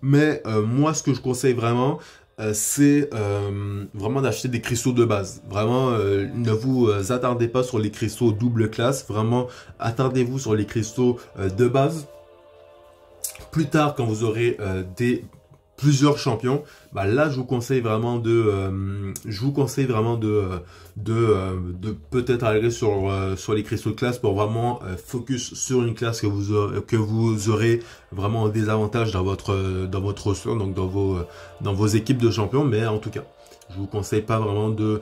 Mais moi, ce que je conseille vraiment, euh, c'est euh, vraiment d'acheter des cristaux de base. Vraiment, euh, ne vous attendez pas sur les cristaux double classe. Vraiment, attendez vous sur les cristaux de base. Plus tard, quand vous aurez des plusieurs champions, bah là je vous conseille vraiment de euh, je vous conseille vraiment de euh, de, euh, de peut-être aller sur sur les cristaux de classe pour vraiment focus sur une classe que vous aurez, que vous aurez vraiment des avantages dans votre dans votre roster donc dans vos dans vos équipes de champions mais en tout cas je vous conseille pas vraiment de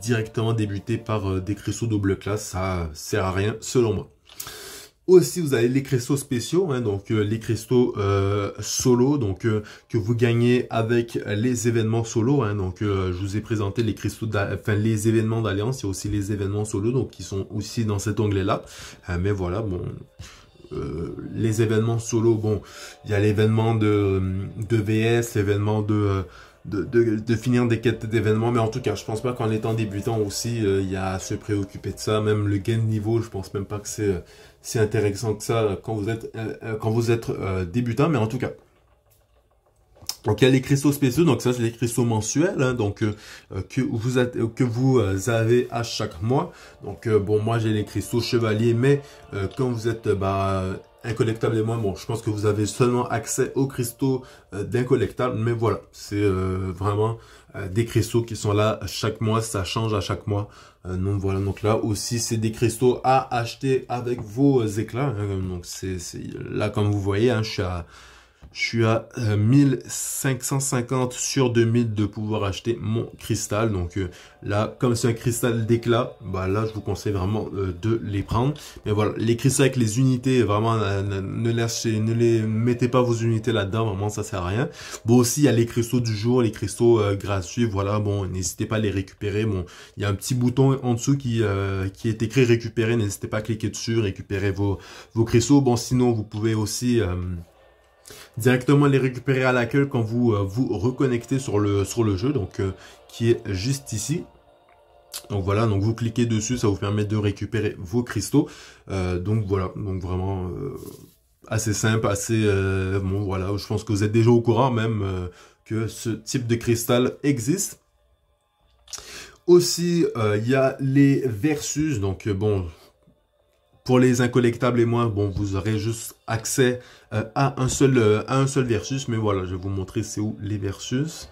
directement débuter par des cristaux double classe ça sert à rien selon moi aussi, vous avez les cristaux spéciaux, hein, donc euh, les cristaux euh, solo, donc euh, que vous gagnez avec les événements solo. Hein. donc, je vous ai présenté les cristaux, enfin les événements d'alliance. Il y a aussi les événements solo, donc qui sont aussi dans cet onglet-là. mais voilà, bon. les événements solo, bon, il y a l'événement de, VS, l'événement de de, finir des quêtes d'événements, mais en tout cas, je pense pas qu'en étant débutant aussi, il y a à se préoccuper de ça. Même le gain de niveau, je pense même pas que c'est c'est intéressant que ça euh, quand vous êtes, euh, euh, quand vous êtes débutant, mais en tout cas. Donc il y a les cristaux spéciaux, donc ça c'est les cristaux mensuels, hein, donc que vous que vous avez à chaque mois. Donc bon moi j'ai les cristaux chevaliers, mais quand vous êtes bah, incollectable et moi bon je pense que vous avez seulement accès aux cristaux d'incollectable, mais voilà c'est vraiment euh, des cristaux qui sont là chaque mois, ça change à chaque mois. Euh, donc voilà, donc là aussi c'est des cristaux à acheter avec vos éclats. Hein. donc c'est là comme vous voyez, hein, je suis à je suis à 1550 euh, sur 2000 de pouvoir acheter mon cristal. Donc euh, là, comme c'est un cristal d'éclat, bah là, je vous conseille vraiment euh, de les prendre. Mais voilà, les cristaux avec les unités, vraiment, ne, lâchez, ne les mettez pas vos unités là-dedans. Vraiment, ça sert à rien. Bon, aussi, il y a les cristaux du jour, les cristaux gratuits. Voilà, bon, n'hésitez pas à les récupérer. Bon, il y a un petit bouton en dessous qui, qui est écrit récupérer. N'hésitez pas à cliquer dessus, récupérer vos, vos cristaux. Bon, sinon, vous pouvez aussi directement les récupérer à l'accueil quand vous euh, vous reconnectez sur le, sur le jeu, donc euh, qui est juste ici. Donc voilà, donc vous cliquez dessus, ça vous permet de récupérer vos cristaux. Euh, donc voilà, donc vraiment assez simple, assez bon voilà. Je pense que vous êtes déjà au courant même que ce type de cristal existe. Aussi, il y a les versus. Donc bon, pour les incollectables et moi, bon, vous aurez juste accès euh, à, un seul, euh, à un seul versus, mais voilà, je vais vous montrer c'est où les versus.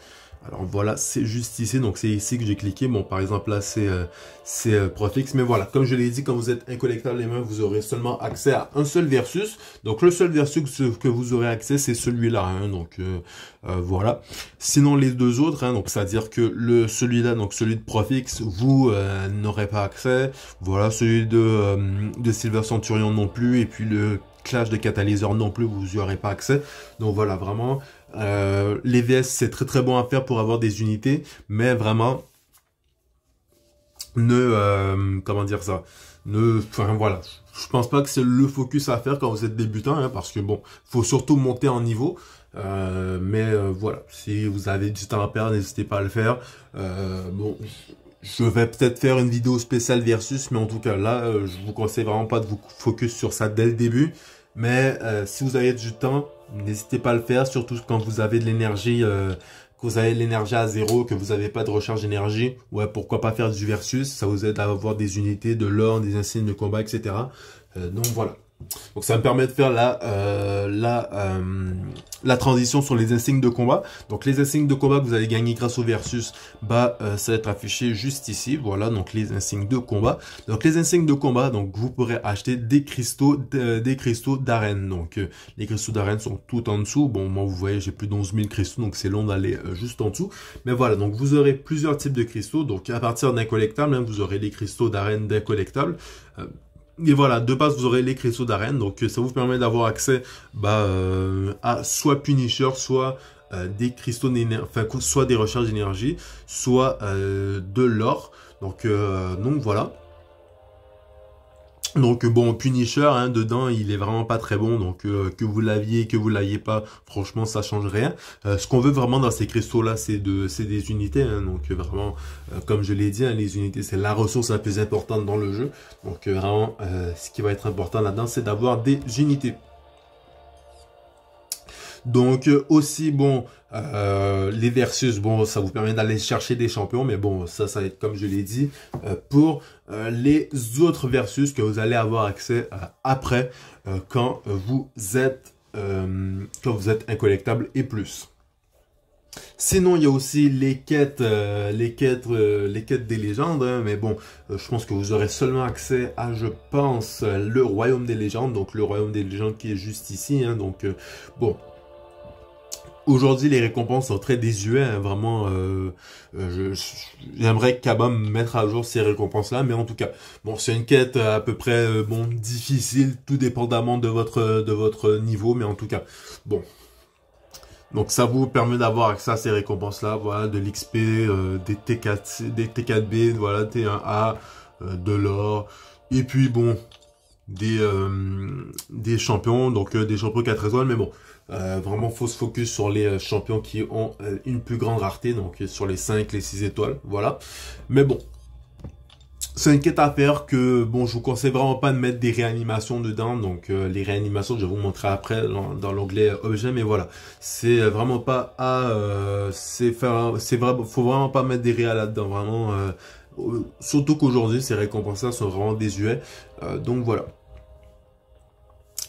Alors voilà, c'est juste ici, donc c'est ici que j'ai cliqué. Bon, par exemple, là, euh, c'est euh, Profix. Mais voilà, comme je l'ai dit, quand vous êtes incollectable les mains, vous aurez seulement accès à un seul versus. Donc le seul versus que vous aurez accès, c'est celui-là. Hein. donc euh, euh, voilà. Sinon, les deux autres, hein, donc c'est-à-dire que le celui-là, donc celui de Profix, vous n'aurez pas accès. Voilà, celui de, de Silver Centurion non plus. Et puis le Clash de Catalyseur non plus, vous n'y aurez pas accès. Donc voilà, vraiment... Euh, les VS, c'est très très bon à faire pour avoir des unités, mais vraiment, ne... Euh, comment dire ça ne, enfin voilà, je pense pas que c'est le focus à faire quand vous êtes débutant, hein, parce que bon, faut surtout monter en niveau. Euh, mais euh, voilà, si vous avez du temps à perdre, n'hésitez pas à le faire. bon, je vais peut-être faire une vidéo spéciale versus, mais en tout cas là, je vous conseille vraiment pas de vous focus sur ça dès le début. Mais euh, si vous avez du temps, n'hésitez pas à le faire, surtout quand vous avez de l'énergie, euh, que vous avez l'énergie à zéro, que vous n'avez pas de recharge d'énergie. Ouais, pourquoi pas faire du versus, ça vous aide à avoir des unités, de l'or, des insignes de combat, etc. Euh, donc voilà. Donc ça me permet de faire la, euh, la, euh, la transition sur les insignes de combat. Donc les insignes de combat que vous allez gagner grâce au versus, bah ça va être affiché juste ici. Voilà, donc les insignes de combat. Donc les insignes de combat, donc vous pourrez acheter des cristaux, des cristaux d'arène. Donc les cristaux d'arène sont tout en dessous. Bon, moi vous voyez, j'ai plus de 11 000 cristaux, donc c'est long d'aller juste en dessous. Mais voilà, donc vous aurez plusieurs types de cristaux. Donc à partir d'un collectable, hein, vous aurez les cristaux d'arène d'un collectable et voilà, de passe, vous aurez les cristaux d'arène. Donc, euh, ça vous permet d'avoir accès bah, euh, à soit Punisher, soit euh, des cristaux enfin, soit des recharges d'énergie, soit de l'or. Donc, donc voilà. Donc euh, bon, Punisher, hein, dedans, il est vraiment pas très bon. Donc euh, que vous l'aviez, que vous l'ayez pas, franchement, ça change rien. Euh, ce qu'on veut vraiment dans ces cristaux-là, c'est de, c'est des unités. Hein. donc vraiment, comme je l'ai dit, hein, les unités, c'est la ressource la plus importante dans le jeu. Donc vraiment, ce qui va être important là-dedans, c'est d'avoir des unités. Donc euh, aussi, bon, euh, les versus, bon, ça vous permet d'aller chercher des champions, mais bon, ça, ça va être comme je l'ai dit, euh, pour les autres versus que vous allez avoir accès après, quand vous êtes quand vous êtes incollectable et plus. Sinon, il y a aussi les quêtes, les quêtes, les quêtes des légendes. Hein, mais bon, je pense que vous aurez seulement accès à, je pense, le royaume des légendes. Donc le royaume des légendes qui est juste ici. Hein, donc bon, Aujourd'hui, les récompenses sont très désuètes, hein, vraiment. Euh, euh, j'aimerais que mette à jour ces récompenses-là, mais en tout cas, bon, c'est une quête à peu près euh, bon difficile, tout dépendamment de votre de votre niveau, mais en tout cas, bon. Donc ça vous permet d'avoir accès à ces récompenses-là, voilà, de l'XP, des T4, des T4B, voilà, T1A, de l'or, et puis bon, des, euh, des champions, donc euh, des champions 4 étoiles, mais bon, euh, vraiment faut se focus sur les champions qui ont une plus grande rareté, donc sur les 5, les 6 étoiles, voilà. Mais bon, c'est une quête à faire que, bon, je vous conseille vraiment pas de mettre des réanimations dedans, donc les réanimations, je vais vous montrer après dans, l'onglet objet, mais voilà, c'est vraiment pas à, c'est vraiment, faut vraiment pas mettre des réas là-dedans, vraiment, surtout qu'aujourd'hui, ces récompenses sont vraiment désuets, donc voilà.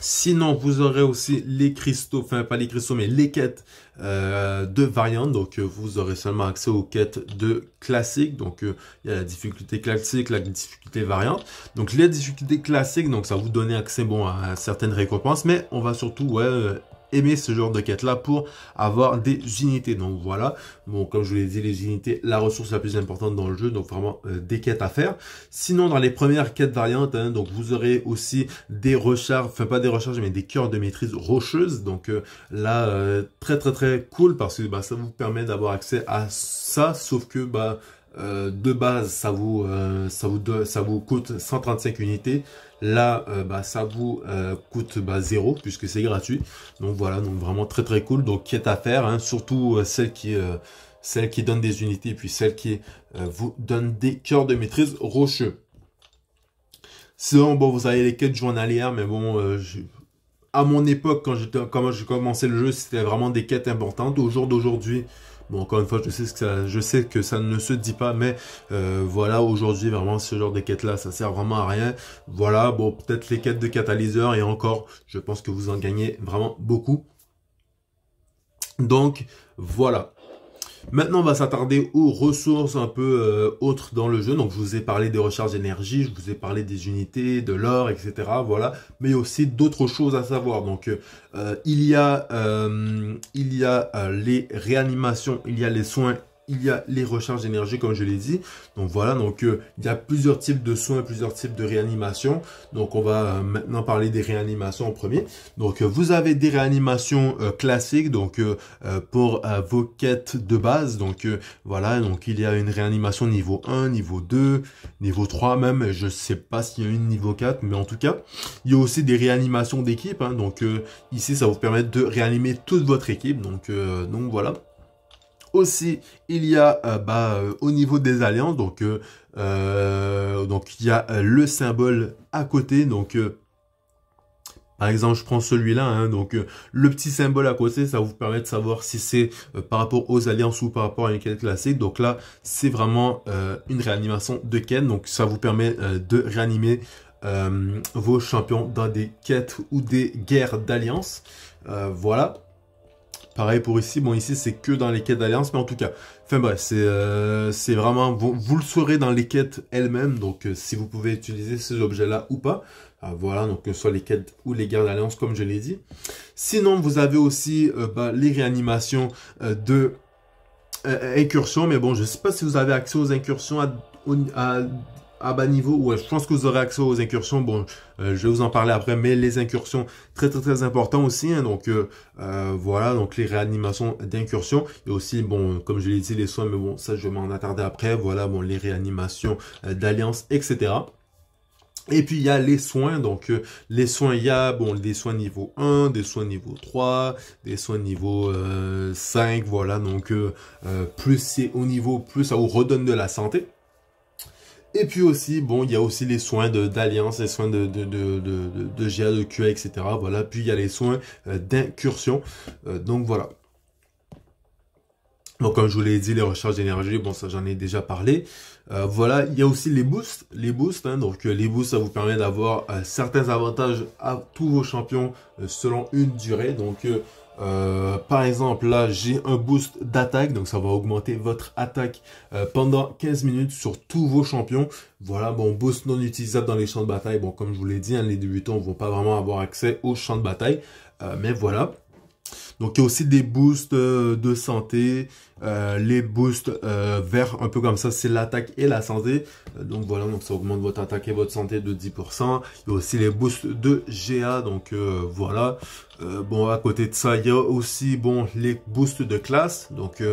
Sinon, vous aurez aussi les cristaux, enfin pas les cristaux, mais les quêtes euh, de variantes. Donc, euh, vous aurez seulement accès aux quêtes de classique. Donc, euh, il y a la difficulté classique, la difficulté variante. Donc, les difficultés classiques, donc ça vous donne accès bon, à certaines récompenses, mais on va surtout aimer ce genre de quête là pour avoir des unités. Donc voilà, bon comme je vous l'ai dit, les unités, la ressource la plus importante dans le jeu, donc vraiment euh, des quêtes à faire. Sinon dans les premières quêtes variantes, hein, donc vous aurez aussi des recharges, enfin pas des recharges mais des cœurs de maîtrise rocheuses. Donc euh, là euh, très très très cool parce que bah, ça vous permet d'avoir accès à ça, sauf que bah euh, de base, ça vous, euh, ça, vous ça vous coûte 135 unités. Là, euh, bah, ça vous coûte bah, zéro 0 puisque c'est gratuit. Donc voilà, donc vraiment très très cool. Donc quête à faire, hein, surtout celle qui, qui donne des unités puis celle qui vous donne des cœurs de maîtrise rocheux. Sinon, bon, vous avez les quêtes journalières, mais bon, à mon époque, quand j'ai commencé le jeu, c'était vraiment des quêtes importantes. Au jour d'aujourd'hui, Bon, encore une fois, je sais que ça, je sais que ça ne se dit pas, mais euh, voilà, aujourd'hui, vraiment, ce genre de quêtes-là, ça sert vraiment à rien. Voilà, bon, peut-être les quêtes de catalyseur, et encore, je pense que vous en gagnez vraiment beaucoup. Donc, voilà. Maintenant, on va s'attarder aux ressources un peu euh, autres dans le jeu. Donc, je vous ai parlé des recharges d'énergie, je vous ai parlé des unités, de l'or, etc. Voilà. Mais aussi d'autres choses à savoir. Donc, euh, il y a, euh, il y a les réanimations, il y a les soins, il y a les recharges d'énergie, comme je l'ai dit. Donc voilà, donc euh, il y a plusieurs types de soins, plusieurs types de réanimations. Donc on va euh, maintenant parler des réanimations en premier. Donc euh, vous avez des réanimations classiques, donc pour vos quêtes de base. Donc voilà, donc il y a une réanimation niveau 1, niveau 2, niveau 3 même. Je sais pas s'il y a une niveau 4, mais en tout cas, il y a aussi des réanimations d'équipe. Hein. donc ici, ça vous permet de réanimer toute votre équipe. Donc, donc voilà. Aussi, il y a euh, bah, euh, au niveau des alliances, donc, euh, donc il y a le symbole à côté, donc par exemple, je prends celui-là, hein, donc le petit symbole à côté, ça vous permet de savoir si c'est par rapport aux alliances ou par rapport à une quête classique. Donc là, c'est vraiment une réanimation de quête, donc ça vous permet de réanimer vos champions dans des quêtes ou des guerres d'alliance. voilà. Pareil pour ici. Bon, ici, c'est que dans les quêtes d'alliance, mais en tout cas, enfin bref, c'est euh, vraiment... Vous, le saurez dans les quêtes elles-mêmes, donc euh, si vous pouvez utiliser ces objets-là ou pas. Ah, voilà, donc que ce soit les quêtes ou les guerres d'alliance, comme je l'ai dit. Sinon, vous avez aussi euh, bah, les réanimations de incursions, mais bon, je ne sais pas si vous avez accès aux incursions à à bas niveau, ouais, je pense que vous aurez accès aux incursions. Bon, euh, je vais vous en parler après, mais les incursions, très très très important aussi. Hein. donc euh, euh, voilà, donc les réanimations d'incursions. Et aussi, bon, comme je l'ai dit, les soins, mais bon, ça je vais m'en attarder après. Voilà, bon, les réanimations d'alliance etc. Et puis il y a les soins, donc les soins, il y a bon, les soins niveau 1, des soins niveau 3, des soins niveau 5, voilà, donc plus c'est au niveau, plus ça vous redonne de la santé. Et puis aussi, bon, il y a aussi les soins d'alliance, les soins de, de, de, de, de GA, de QA, etc. Voilà, puis il y a les soins euh, d'incursion. Euh, donc voilà. Donc comme je vous l'ai dit, les recharges d'énergie, bon ça j'en ai déjà parlé. Euh, voilà, il y a aussi les boosts, les boosts, hein. donc les boosts ça vous permet d'avoir certains avantages à tous vos champions selon une durée. Donc euh, par exemple, là, j'ai un boost d'attaque, donc ça va augmenter votre attaque euh, pendant 15 minutes sur tous vos champions. Voilà, bon, boost non utilisable dans les champs de bataille. Bon, comme je vous l'ai dit, hein, les débutants vont pas vraiment avoir accès aux champs de bataille, euh, mais voilà. Donc, il y a aussi des boosts euh, de santé. Euh, les boosts vers euh, verts, un peu comme ça, c'est l'attaque et la santé. donc, voilà, donc ça augmente votre attaque et votre santé de 10%. Il y a aussi les boosts de GA. Donc, voilà. bon, à côté de ça, il y a aussi, bon, les boosts de classe. Donc,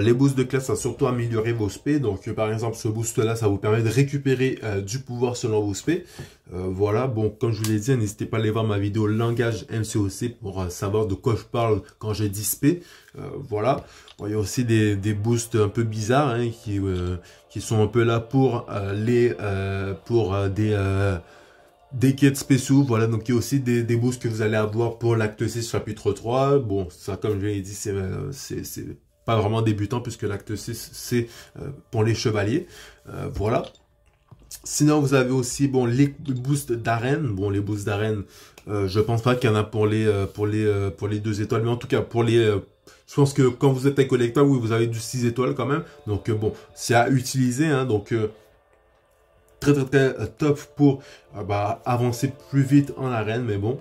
les boosts de classe, ça a surtout améliorer vos spé. Donc, par exemple, ce boost-là, ça vous permet de récupérer du pouvoir selon vos spé. voilà, bon, comme je vous l'ai dit, n'hésitez pas à aller voir ma vidéo langage MCOC pour savoir de quoi je parle quand j'ai dispé, euh, voilà. il y a aussi des, boosts un peu bizarres hein, qui, euh, qui sont un peu là pour euh, les pour des des quêtes spéciaux, voilà, donc il y a aussi des, boosts que vous allez avoir pour l'acte 6 chapitre 3. Bon, ça comme je l'ai dit, c'est pas vraiment débutant puisque l'acte 6 c'est pour les chevaliers. voilà. Sinon, vous avez aussi bon les boosts d'arène. Bon, les boosts d'arène, euh, je pense pas qu'il y en a pour les euh, pour les euh, pour les deux étoiles, mais en tout cas pour les je pense que quand vous êtes un collecteur, oui, vous avez du 6 étoiles quand même. Donc bon, c'est à utiliser hein, donc très très très top pour bah, avancer plus vite en arène, mais bon,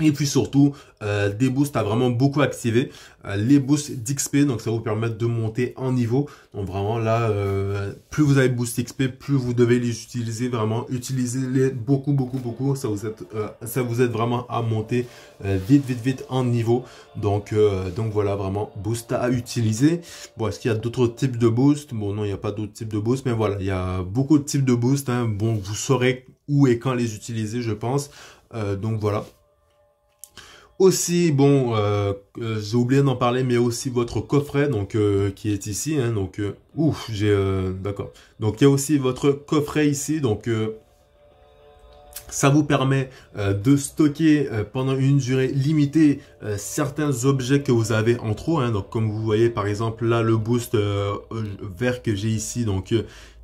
et puis surtout, euh, des boosts à vraiment beaucoup activer. Euh, les boosts d'XP, donc ça vous permet de monter en niveau. Donc vraiment là, euh, plus vous avez boost XP, plus vous devez les utiliser. Vraiment, utilisez-les beaucoup, beaucoup, beaucoup. Ça vous, aide, ça vous aide vraiment à monter vite, vite, vite en niveau. Donc, donc voilà, vraiment, boost à utiliser. Bon, est-ce qu'il y a d'autres types de boosts Bon, non, il n'y a pas d'autres types de boosts. Mais voilà, il y a beaucoup de types de boosts. Hein. Bon, vous saurez où et quand les utiliser, je pense. donc voilà. Aussi, bon, euh, euh, j'ai oublié d'en parler, mais aussi votre coffret, donc euh, qui est ici, hein, donc ouf, j'ai d'accord. Donc il y a aussi votre coffret ici, donc ça vous permet de stocker pendant une durée limitée certains objets que vous avez en trop. Hein. donc comme vous voyez par exemple là le boost vert que j'ai ici, donc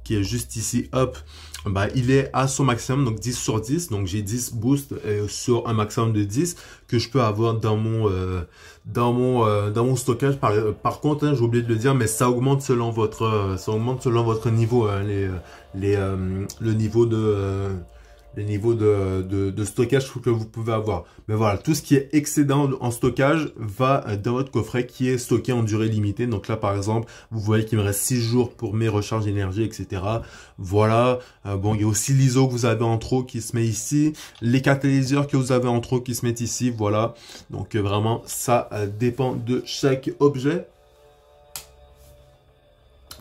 qui est juste ici, hop, bah, il est à son maximum, donc 10 sur 10. Donc j'ai 10 boosts euh, sur un maximum de 10 que je peux avoir dans mon euh, dans mon euh, dans mon stockage. Par, contre, hein, j'ai oublié de le dire, mais ça augmente selon votre ça augmente selon votre niveau hein, les les le niveau de les niveaux de, de, stockage que vous pouvez avoir. Mais voilà, tout ce qui est excédent en stockage va euh, dans votre coffret qui est stocké en durée limitée. Donc là, par exemple, vous voyez qu'il me reste 6 jours pour mes recharges d'énergie, etc. Voilà. Euh, bon, il y a aussi l'ISO que vous avez en trop qui se met ici. Les catalyseurs que vous avez en trop qui se mettent ici. Voilà. Donc euh, vraiment, ça dépend de chaque objet.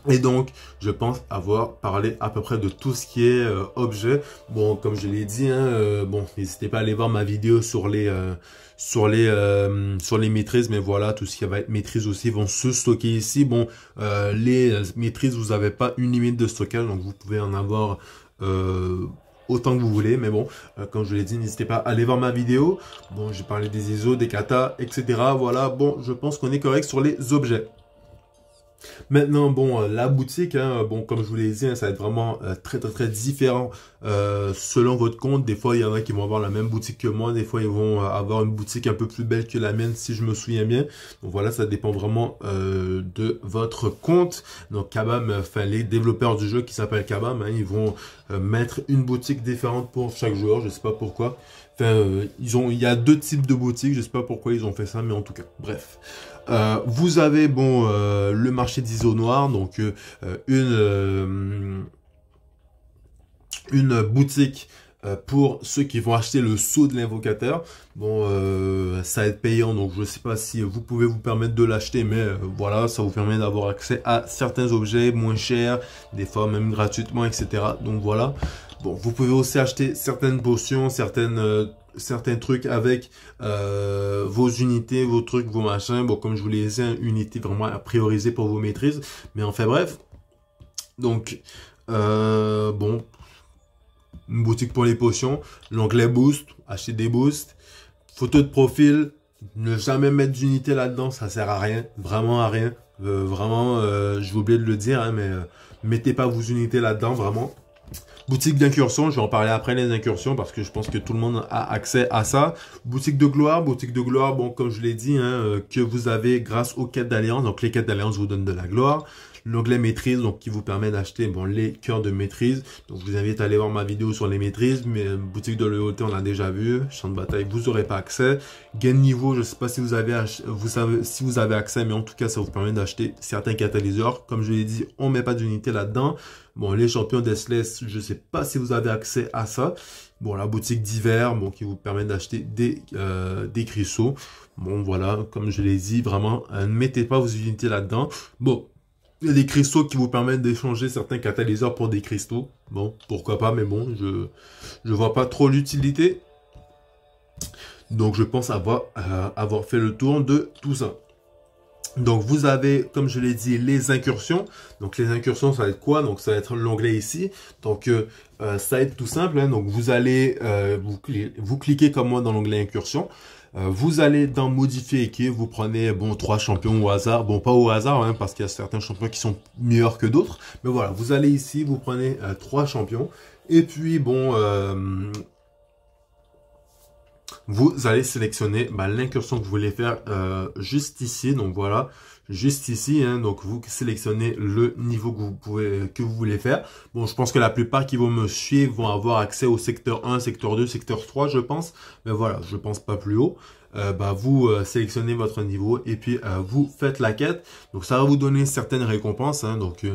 Et donc, je pense avoir parlé à peu près de tout ce qui est euh, objet. Bon, comme je l'ai dit, hein, euh, bon, n'hésitez pas à aller voir ma vidéo sur les euh, sur les sur les maîtrises. Mais voilà, tout ce qui va être maîtrise aussi vont se stocker ici. Bon, les maîtrises, vous n'avez pas une limite de stockage, donc vous pouvez en avoir autant que vous voulez. Mais bon, comme je l'ai dit, n'hésitez pas à aller voir ma vidéo. Bon, j'ai parlé des ISO, des kata, etc. Voilà, bon, je pense qu'on est correct sur les objets. Maintenant, bon, euh, la boutique, hein, bon, comme je vous l'ai dit, hein, ça va être vraiment euh, très, très, très différent euh, selon votre compte. Des fois, il y en a qui vont avoir la même boutique que moi. Des fois, ils vont avoir une boutique un peu plus belle que la mienne, si je me souviens bien. Donc voilà, ça dépend vraiment de votre compte. Donc Kabam, enfin, les développeurs du jeu qui s'appellent Kabam, hein, ils vont mettre une boutique différente pour chaque joueur. Je sais pas pourquoi. Enfin, ils ont, il y a deux types de boutiques. Je sais pas pourquoi ils ont fait ça, mais en tout cas, bref. Euh, vous avez bon euh, le marché d'ISO noir, donc euh, une, une boutique pour ceux qui vont acheter le saut de l'invocateur. Bon, ça va être payant, donc je ne sais pas si vous pouvez vous permettre de l'acheter, mais voilà, ça vous permet d'avoir accès à certains objets moins chers, des fois même gratuitement, etc. Donc voilà. Bon, vous pouvez aussi acheter certaines potions, certaines certains trucs avec euh, vos unités, vos trucs, vos machins. Bon, comme je vous l'ai dit, unité vraiment à prioriser pour vos maîtrises. Mais enfin bref. Donc, euh, bon, une boutique pour les potions, l'onglet boost, acheter des boosts, photo de profil, ne jamais mettre d'unité là-dedans, ça sert à rien, vraiment à rien. Euh, vraiment, je vais oublier de le dire, hein, Mais mais mettez pas vos unités là-dedans, vraiment. Boutique d'incursion, je vais en parler après les incursions parce que je pense que tout le monde a accès à ça. Boutique de gloire, boutique de gloire, bon comme je l'ai dit, hein, euh, que vous avez grâce aux quêtes d'alliance. Donc les quêtes d'alliance vous donnent de la gloire. L'onglet maîtrise, donc qui vous permet d'acheter bon, les cœurs de maîtrise. Donc je vous invite à aller voir ma vidéo sur les maîtrises, mais euh, boutique de loyauté on l'a déjà vu, champ de bataille vous n'aurez pas accès. Gain niveau, je sais pas si vous avez vous savez si vous avez accès, mais en tout cas ça vous permet d'acheter certains catalyseurs. Comme je l'ai dit, on met pas d'unité là-dedans. Bon, les champions d'Esless, je ne sais pas si vous avez accès à ça. Bon, la boutique d'hiver, bon, qui vous permet d'acheter des, euh, des cristaux. Bon, voilà, comme je l'ai dit, vraiment, ne euh, mettez pas vos unités là-dedans. Bon, il y a des cristaux qui vous permettent d'échanger certains catalyseurs pour des cristaux. Bon, pourquoi pas, mais bon, je ne vois pas trop l'utilité. Donc, je pense avoir, euh, avoir fait le tour de tout ça. Donc vous avez, comme je l'ai dit, les incursions. Donc les incursions, ça va être quoi Donc ça va être l'onglet ici. Donc euh, euh ça va être tout simple. Hein. Donc vous allez, euh, vous, cliquez comme moi dans l'onglet incursion. Euh, vous allez dans modifier équipe, vous prenez bon trois champions au hasard, bon pas au hasard hein, parce qu'il y a certains champions qui sont meilleurs que d'autres, mais voilà, vous allez ici, vous prenez trois champions et puis bon vous allez sélectionner bah, l'incursion que vous voulez faire euh, juste ici. Donc voilà, juste ici. Hein. donc vous sélectionnez le niveau que vous, que vous voulez faire. Bon, je pense que la plupart qui vont me suivre vont avoir accès au secteur 1, secteur 2, secteur 3, je pense. Mais voilà, je pense pas plus haut. Euh, bah, vous euh, sélectionnez votre niveau et puis euh, vous faites la quête. Donc ça va vous donner certaines récompenses. Hein. donc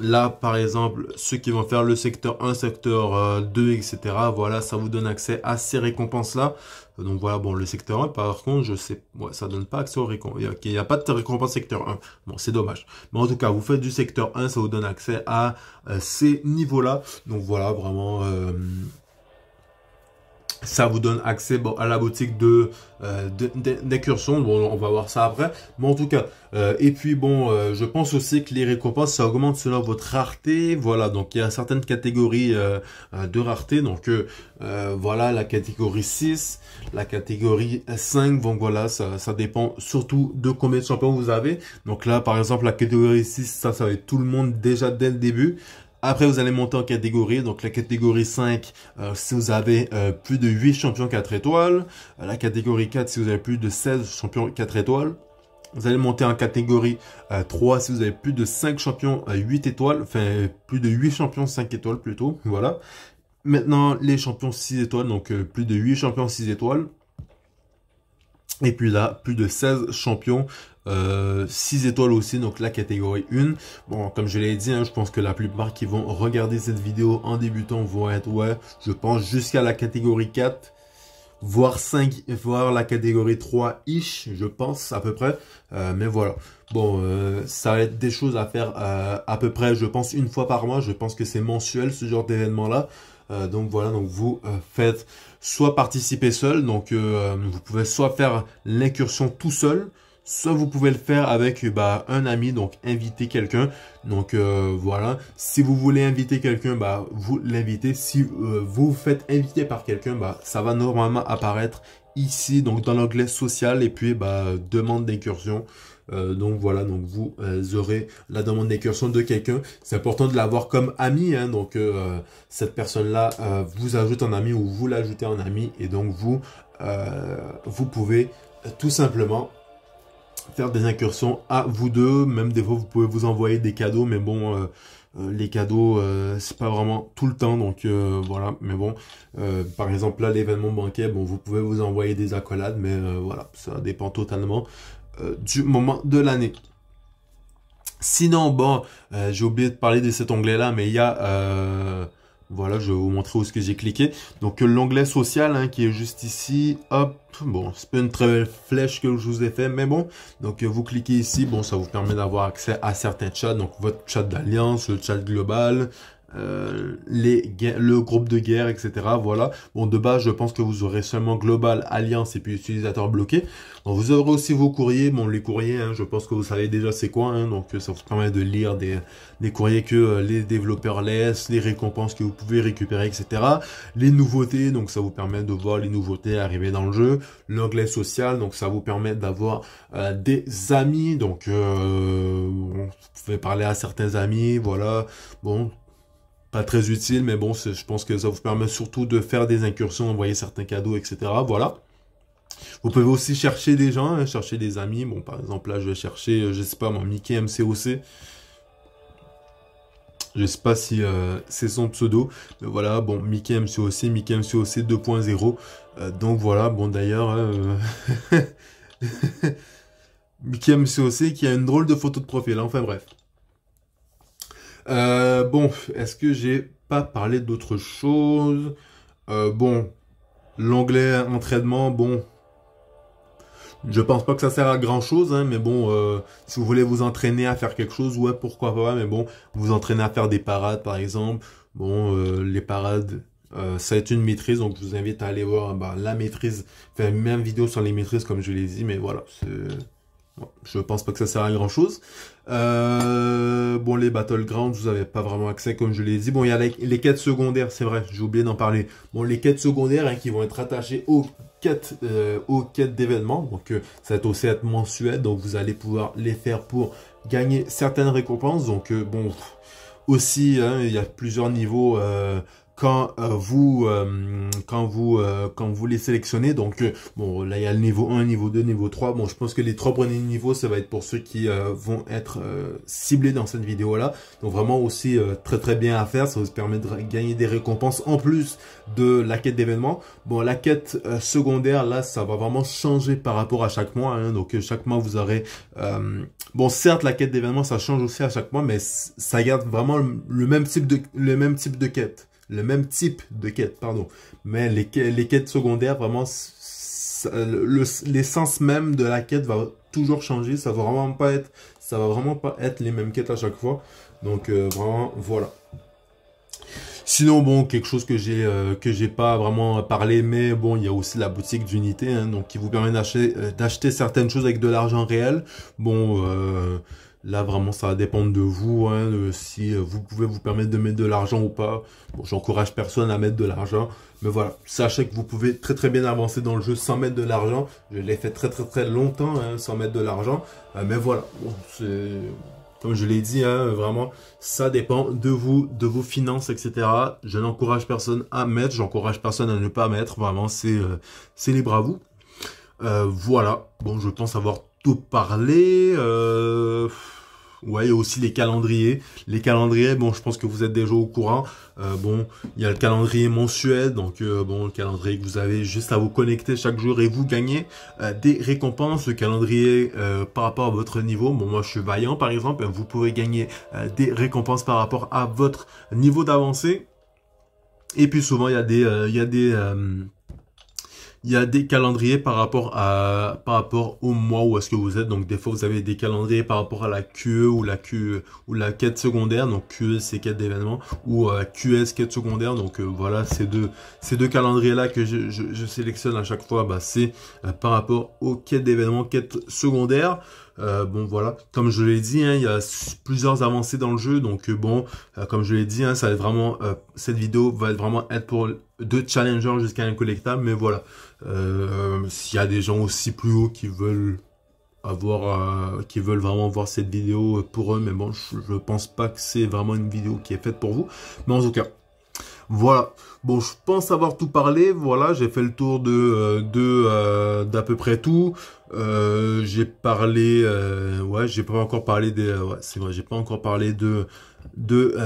là par exemple ceux qui vont faire le secteur 1, secteur 2, etc. Voilà, ça vous donne accès à ces récompenses là. Donc voilà, bon, le secteur 1, par contre, je sais, ouais, ça donne pas accès aux récompenses. Il n'y a, pas de récompense secteur 1. Bon, c'est dommage. Mais en tout cas, vous faites du secteur 1, ça vous donne accès à ces niveaux-là. Donc voilà, vraiment... Euh ça vous donne accès à la boutique de euh, bon, on va voir ça après. Mais en tout cas, euh, et puis bon, euh, je pense aussi que les récompenses, ça augmente selon votre rareté. Voilà, donc il y a certaines catégories euh, de rareté. Donc voilà, la catégorie 6, la catégorie 5. Donc voilà, ça, ça dépend surtout de combien de champions vous avez. Donc là, par exemple, la catégorie 6, ça, ça va être tout le monde déjà dès le début. Après, vous allez monter en catégorie. Donc, la catégorie 5, euh, euh, euh, si vous avez plus de 8 champions 4 étoiles. La catégorie 4, si vous avez plus de 16 champions 4 étoiles. Vous allez monter en catégorie 3 si vous avez plus de 5 champions 8 étoiles. Enfin, plus de 8 champions 5 étoiles plutôt. Voilà. Maintenant, les champions 6 étoiles. Donc, plus de 8 champions 6 étoiles. Et puis là, plus de 16 champions euh, 6 étoiles aussi, donc la catégorie 1. Bon, comme je l'ai dit, hein, je pense que la plupart qui vont regarder cette vidéo en débutant vont être, ouais, je pense jusqu'à la catégorie 4 voire 5, voire la catégorie 3-ish, je pense, à peu près. Euh, mais voilà. Bon, euh, ça va être des choses à faire euh, à peu près, je pense, une fois par mois. Je pense que c'est mensuel, ce genre d'événement-là. donc voilà, donc vous faites soit participer seul, donc vous pouvez soit faire l'incursion tout seul, Soit vous pouvez le faire avec bah, un ami, donc inviter quelqu'un. Donc euh, voilà, si vous voulez inviter quelqu'un, bah, vous l'invitez. Si euh, vous vous faites inviter par quelqu'un, bah, ça va normalement apparaître ici, donc dans l'onglet social et puis bah, demande d'incursion. Euh, donc voilà, donc vous aurez la demande d'incursion de quelqu'un. C'est important de l'avoir comme ami. Hein. donc cette personne-là vous ajoute en ami ou vous l'ajoutez en ami. Et donc vous, vous pouvez tout simplement faire des incursions à vous deux. Même des fois, vous pouvez vous envoyer des cadeaux, mais bon, euh, euh, les cadeaux, euh, c'est pas vraiment tout le temps, donc voilà. Mais bon, par exemple, là, l'événement banquet, bon, vous pouvez vous envoyer des accolades, mais voilà, ça dépend totalement du moment de l'année. Sinon, bon, j'ai oublié de parler de cet onglet-là, mais il y a voilà, je vais vous montrer où est-ce que j'ai cliqué. Donc euh, l'onglet social hein, qui est juste ici, hop, bon, c'est pas une très belle flèche que je vous ai fait, mais bon. Donc euh, vous cliquez ici, bon, ça vous permet d'avoir accès à certains chats, donc votre chat d'alliance, le chat global, euh, le groupe de guerre, etc. Voilà. Bon, de base, je pense que vous aurez seulement global, alliance et puis utilisateur bloqué. donc vous aurez aussi vos courriers. Bon, les courriers, hein, je pense que vous savez déjà c'est quoi. Hein, donc, euh, ça vous permet de lire des, courriers que euh, les développeurs laissent, les récompenses que vous pouvez récupérer, etc. Les nouveautés, donc ça vous permet de voir les nouveautés arriver dans le jeu. L'onglet social, donc ça vous permet d'avoir des amis. Donc, vous pouvez parler à certains amis. Voilà. Bon, très utile, mais bon, je pense que ça vous permet surtout de faire des incursions, envoyer certains cadeaux, etc. Voilà. Vous pouvez aussi chercher des gens, hein, chercher des amis. Bon, par exemple, là, je vais chercher, euh, je sais pas, mon Mickey MCOC. Je sais pas si euh, c'est son pseudo. voilà, bon, Mickey MCOC, Mickey MCOC 2.0. Euh, donc voilà, bon, d'ailleurs... Hein, Mickey MCOC qui a une drôle de photo de profil, hein. enfin bref. Euh, bon, est-ce que j'ai pas parlé d'autre chose euh, Bon, l'anglais entraînement, bon, je pense pas que ça sert à grand chose, hein, mais bon, euh, si vous voulez vous entraîner à faire quelque chose, ouais, pourquoi pas, mais bon, vous entraînez à faire des parades, par exemple, bon, les parades, euh, une maîtrise, donc je vous invite à aller voir bah, la maîtrise, faire même vidéo sur les maîtrises, comme je l'ai dit, mais voilà, c'est... Je pense pas que ça sert à grand chose. Euh, bon, les Battlegrounds, vous avez pas vraiment accès, comme je l'ai dit. Bon, il y a les, quêtes secondaires, c'est vrai, j'ai oublié d'en parler. Bon, les quêtes secondaires hein, qui vont être attachées aux quêtes, euh, aux quêtes d'événements. Donc, euh, ça va aussi être mensuel, donc vous allez pouvoir les faire pour gagner certaines récompenses. Donc, bon, aussi, hein, il y a plusieurs niveaux euh, euh, quand vous quand euh, vous quand vous les sélectionnez donc bon là il y a le niveau 1 niveau 2 niveau 3 bon je pense que les trois premiers niveaux ça va être pour ceux qui vont être ciblés dans cette vidéo là donc vraiment aussi très très bien à faire ça vous permet de gagner des récompenses en plus de la quête d'événements bon la quête secondaire là ça va vraiment changer par rapport à chaque mois hein. donc chaque mois vous aurez bon certes la quête d'événements ça change aussi à chaque mois mais ça garde vraiment le même type de le même type de quête le même type de quête, pardon. Mais les, les quêtes secondaires, vraiment, l'essence même de la quête va toujours changer. Ça va vraiment pas être, ça va vraiment pas être les mêmes quêtes à chaque fois. Donc euh, vraiment, voilà. Sinon, bon, quelque chose que j'ai euh, que j'ai pas vraiment parlé, mais bon, il y a aussi la boutique d'unité, hein, donc qui vous permet euh, d'acheter certaines choses avec de l'argent réel. Bon. Là, vraiment, ça va dépendre de vous, hein, si euh, vous pouvez vous permettre de mettre de l'argent ou pas. Bon, j'encourage personne à mettre de l'argent. Mais voilà, sachez que vous pouvez très très bien avancer dans le jeu sans mettre de l'argent. Je l'ai fait très très très longtemps hein, sans mettre de l'argent. Euh, mais voilà, comme je l'ai dit, hein, vraiment, ça dépend de vous, de vos finances, etc. Je n'encourage personne à mettre, j'encourage personne à ne pas mettre. Vraiment, c'est euh, C'est libre à vous. voilà, bon, je pense avoir tout parlé. Euh... Ouais, a aussi les calendriers. Les calendriers, bon, je pense que vous êtes déjà au courant. Euh, bon, il y a le calendrier mensuel, donc euh, bon, le calendrier que vous avez juste à vous connecter chaque jour et vous gagnez euh, des récompenses. Le calendrier par rapport à votre niveau, bon, moi je suis vaillant par exemple, vous pouvez gagner des récompenses par rapport à votre niveau d'avancée. Et puis souvent, il y a des... il y a des il y a des calendriers par rapport, à, par rapport au mois où est-ce que vous êtes. Donc des fois, vous avez des calendriers par rapport à la QE ou la, queue ou la quête secondaire. Donc QE, c'est quête d'événement. Ou euh, QS, quête secondaire. Donc euh, voilà, ces deux, ces deux calendriers-là que je, je, sélectionne à chaque fois, bah, c'est euh, par rapport aux quêtes d'événements, quête secondaire. Euh, bon voilà, comme je l'ai dit, hein, il y a plusieurs avancées dans le jeu, donc euh, bon, euh, comme je l'ai dit, hein, ça vraiment, cette vidéo va vraiment être pour deux challengers jusqu'à un collectable, mais voilà, s'il y a des gens aussi plus haut qui veulent avoir, qui veulent vraiment voir cette vidéo pour eux, mais bon, je, je pense pas que c'est vraiment une vidéo qui est faite pour vous, mais en tout cas, voilà. Bon, je pense avoir tout parlé. Voilà, j'ai fait le tour de euh, de euh, d'à peu près tout. Euh, j'ai parlé, ouais, j'ai pas encore parlé des, ouais, c'est vrai, j'ai pas encore parlé de de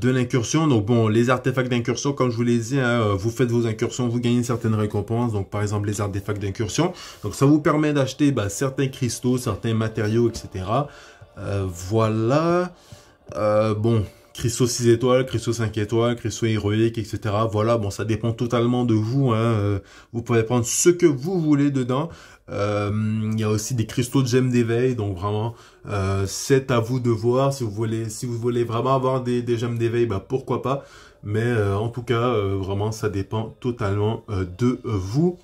de l'incursion. Donc bon, les artefacts d'incursion, comme je vous l'ai dit, hein, vous faites vos incursions, vous gagnez certaines récompenses. Donc par exemple les artefacts d'incursion. Donc ça vous permet d'acheter bah, certains cristaux, certains matériaux, etc. voilà. bon, Cristaux 6 étoiles, cristaux 5 étoiles, cristaux héroïques, etc. Voilà, bon, ça dépend totalement de vous. Hein, euh, vous pouvez prendre ce que vous voulez dedans. Euh, il y a aussi des cristaux de gemmes d'éveil, donc vraiment, euh, c'est à vous de voir. Si vous voulez, si vous voulez vraiment avoir des, gemmes d'éveil, bah, pourquoi pas. Mais en tout cas, vraiment, ça dépend totalement de vous.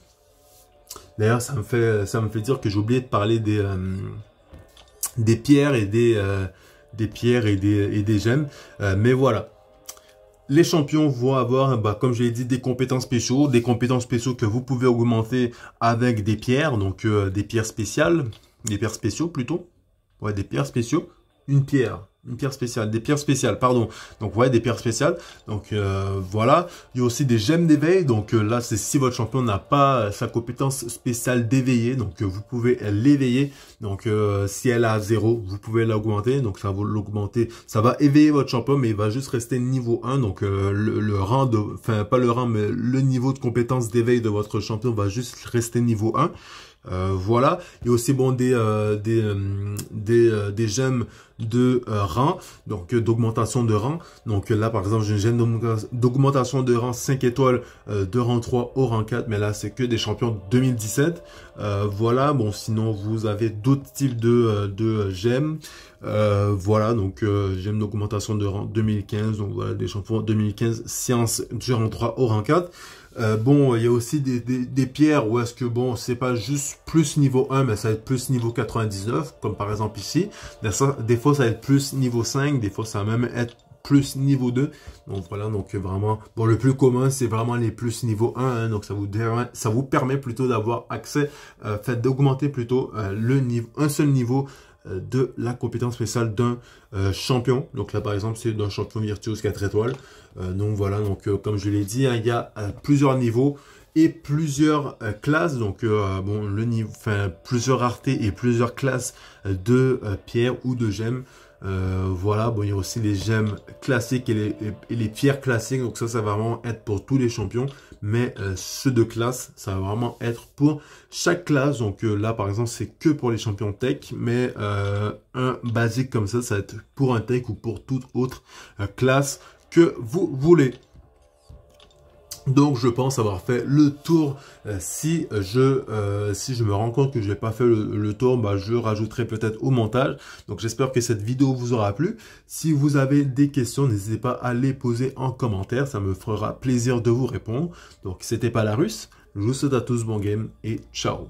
D'ailleurs, ça me fait, ça me fait dire que j'ai oublié de parler des des pierres et des des pierres et des, gemmes. Euh, mais voilà. Les champions vont avoir, bah, comme je l'ai dit, des compétences spéciaux, des compétences spéciaux que vous pouvez augmenter avec des pierres, donc euh, des pierres spéciales, des pierres spéciaux plutôt. Ouais, des pierres spéciaux. Une pierre, une pierre spéciale, des pierres spéciales, pardon. Donc ouais, des pierres spéciales. Donc euh, voilà, il y a aussi des gemmes d'éveil. Donc là, c'est si votre champion n'a pas sa compétence spéciale d'éveiller, donc vous pouvez l'éveiller donc euh, si elle est à 0, vous pouvez l'augmenter. Donc ça va l'augmenter. Ça va éveiller votre champion, mais il va juste rester niveau 1. Donc euh, le, rang de. Enfin pas le rang, mais le niveau de compétence d'éveil de votre champion va juste rester niveau 1. Euh, voilà, il y a aussi bon des des, des, gemmes de rang, donc d'augmentation de rang. Donc là par exemple, j'ai une gemme d'augmentation de rang 5 étoiles de rang 3 au rang 4, mais là c'est que des champions 2017. voilà, bon sinon vous avez d'autres de, euh, de j'aime. Euh, voilà, donc euh, j'aime l'augmentation de rang 2015, donc voilà, des champions 2015, science durant rang 3 au rang 4. bon, il y a aussi des, pierres où est-ce que, bon, c'est pas juste plus niveau 1, mais ça va être plus niveau 99, comme par exemple ici. Des, des fois, ça va être plus niveau 5, des fois, ça va même être plus niveau 2. Donc voilà, donc vraiment, bon, le plus commun, c'est vraiment les plus niveau 1. Hein. donc ça vous, ça vous permet plutôt d'avoir accès, euh, fait d'augmenter plutôt euh, le niveau, un seul niveau euh, de la compétence spéciale d'un champion. Donc là, par exemple, c'est d'un champion virtuose 4 étoiles. donc voilà, donc comme je l'ai dit, hein, il y a plusieurs niveaux et plusieurs classes, donc bon, le niveau, enfin, plusieurs raretés et plusieurs classes de pierres ou de gemmes. Euh, voilà, bon, il y a aussi les gemmes classiques et les, pierres classiques. Donc ça, ça va vraiment être pour tous les champions. Mais euh, ceux de classe, ça va vraiment être pour chaque classe. Donc euh, là, par exemple, c'est que pour les champions tech. Mais un basique comme ça, ça va être pour un tech ou pour toute autre classe que vous voulez. Donc je pense avoir fait le tour. Euh, si euh, je euh, si je me rends compte que je n'ai pas fait le, tour, bah, je rajouterai peut-être au montage. Donc j'espère que cette vidéo vous aura plu. Si vous avez des questions, n'hésitez pas à les poser en commentaire. Ça me fera plaisir de vous répondre. Donc c'était pas la russe. Je vous souhaite à tous bon game et ciao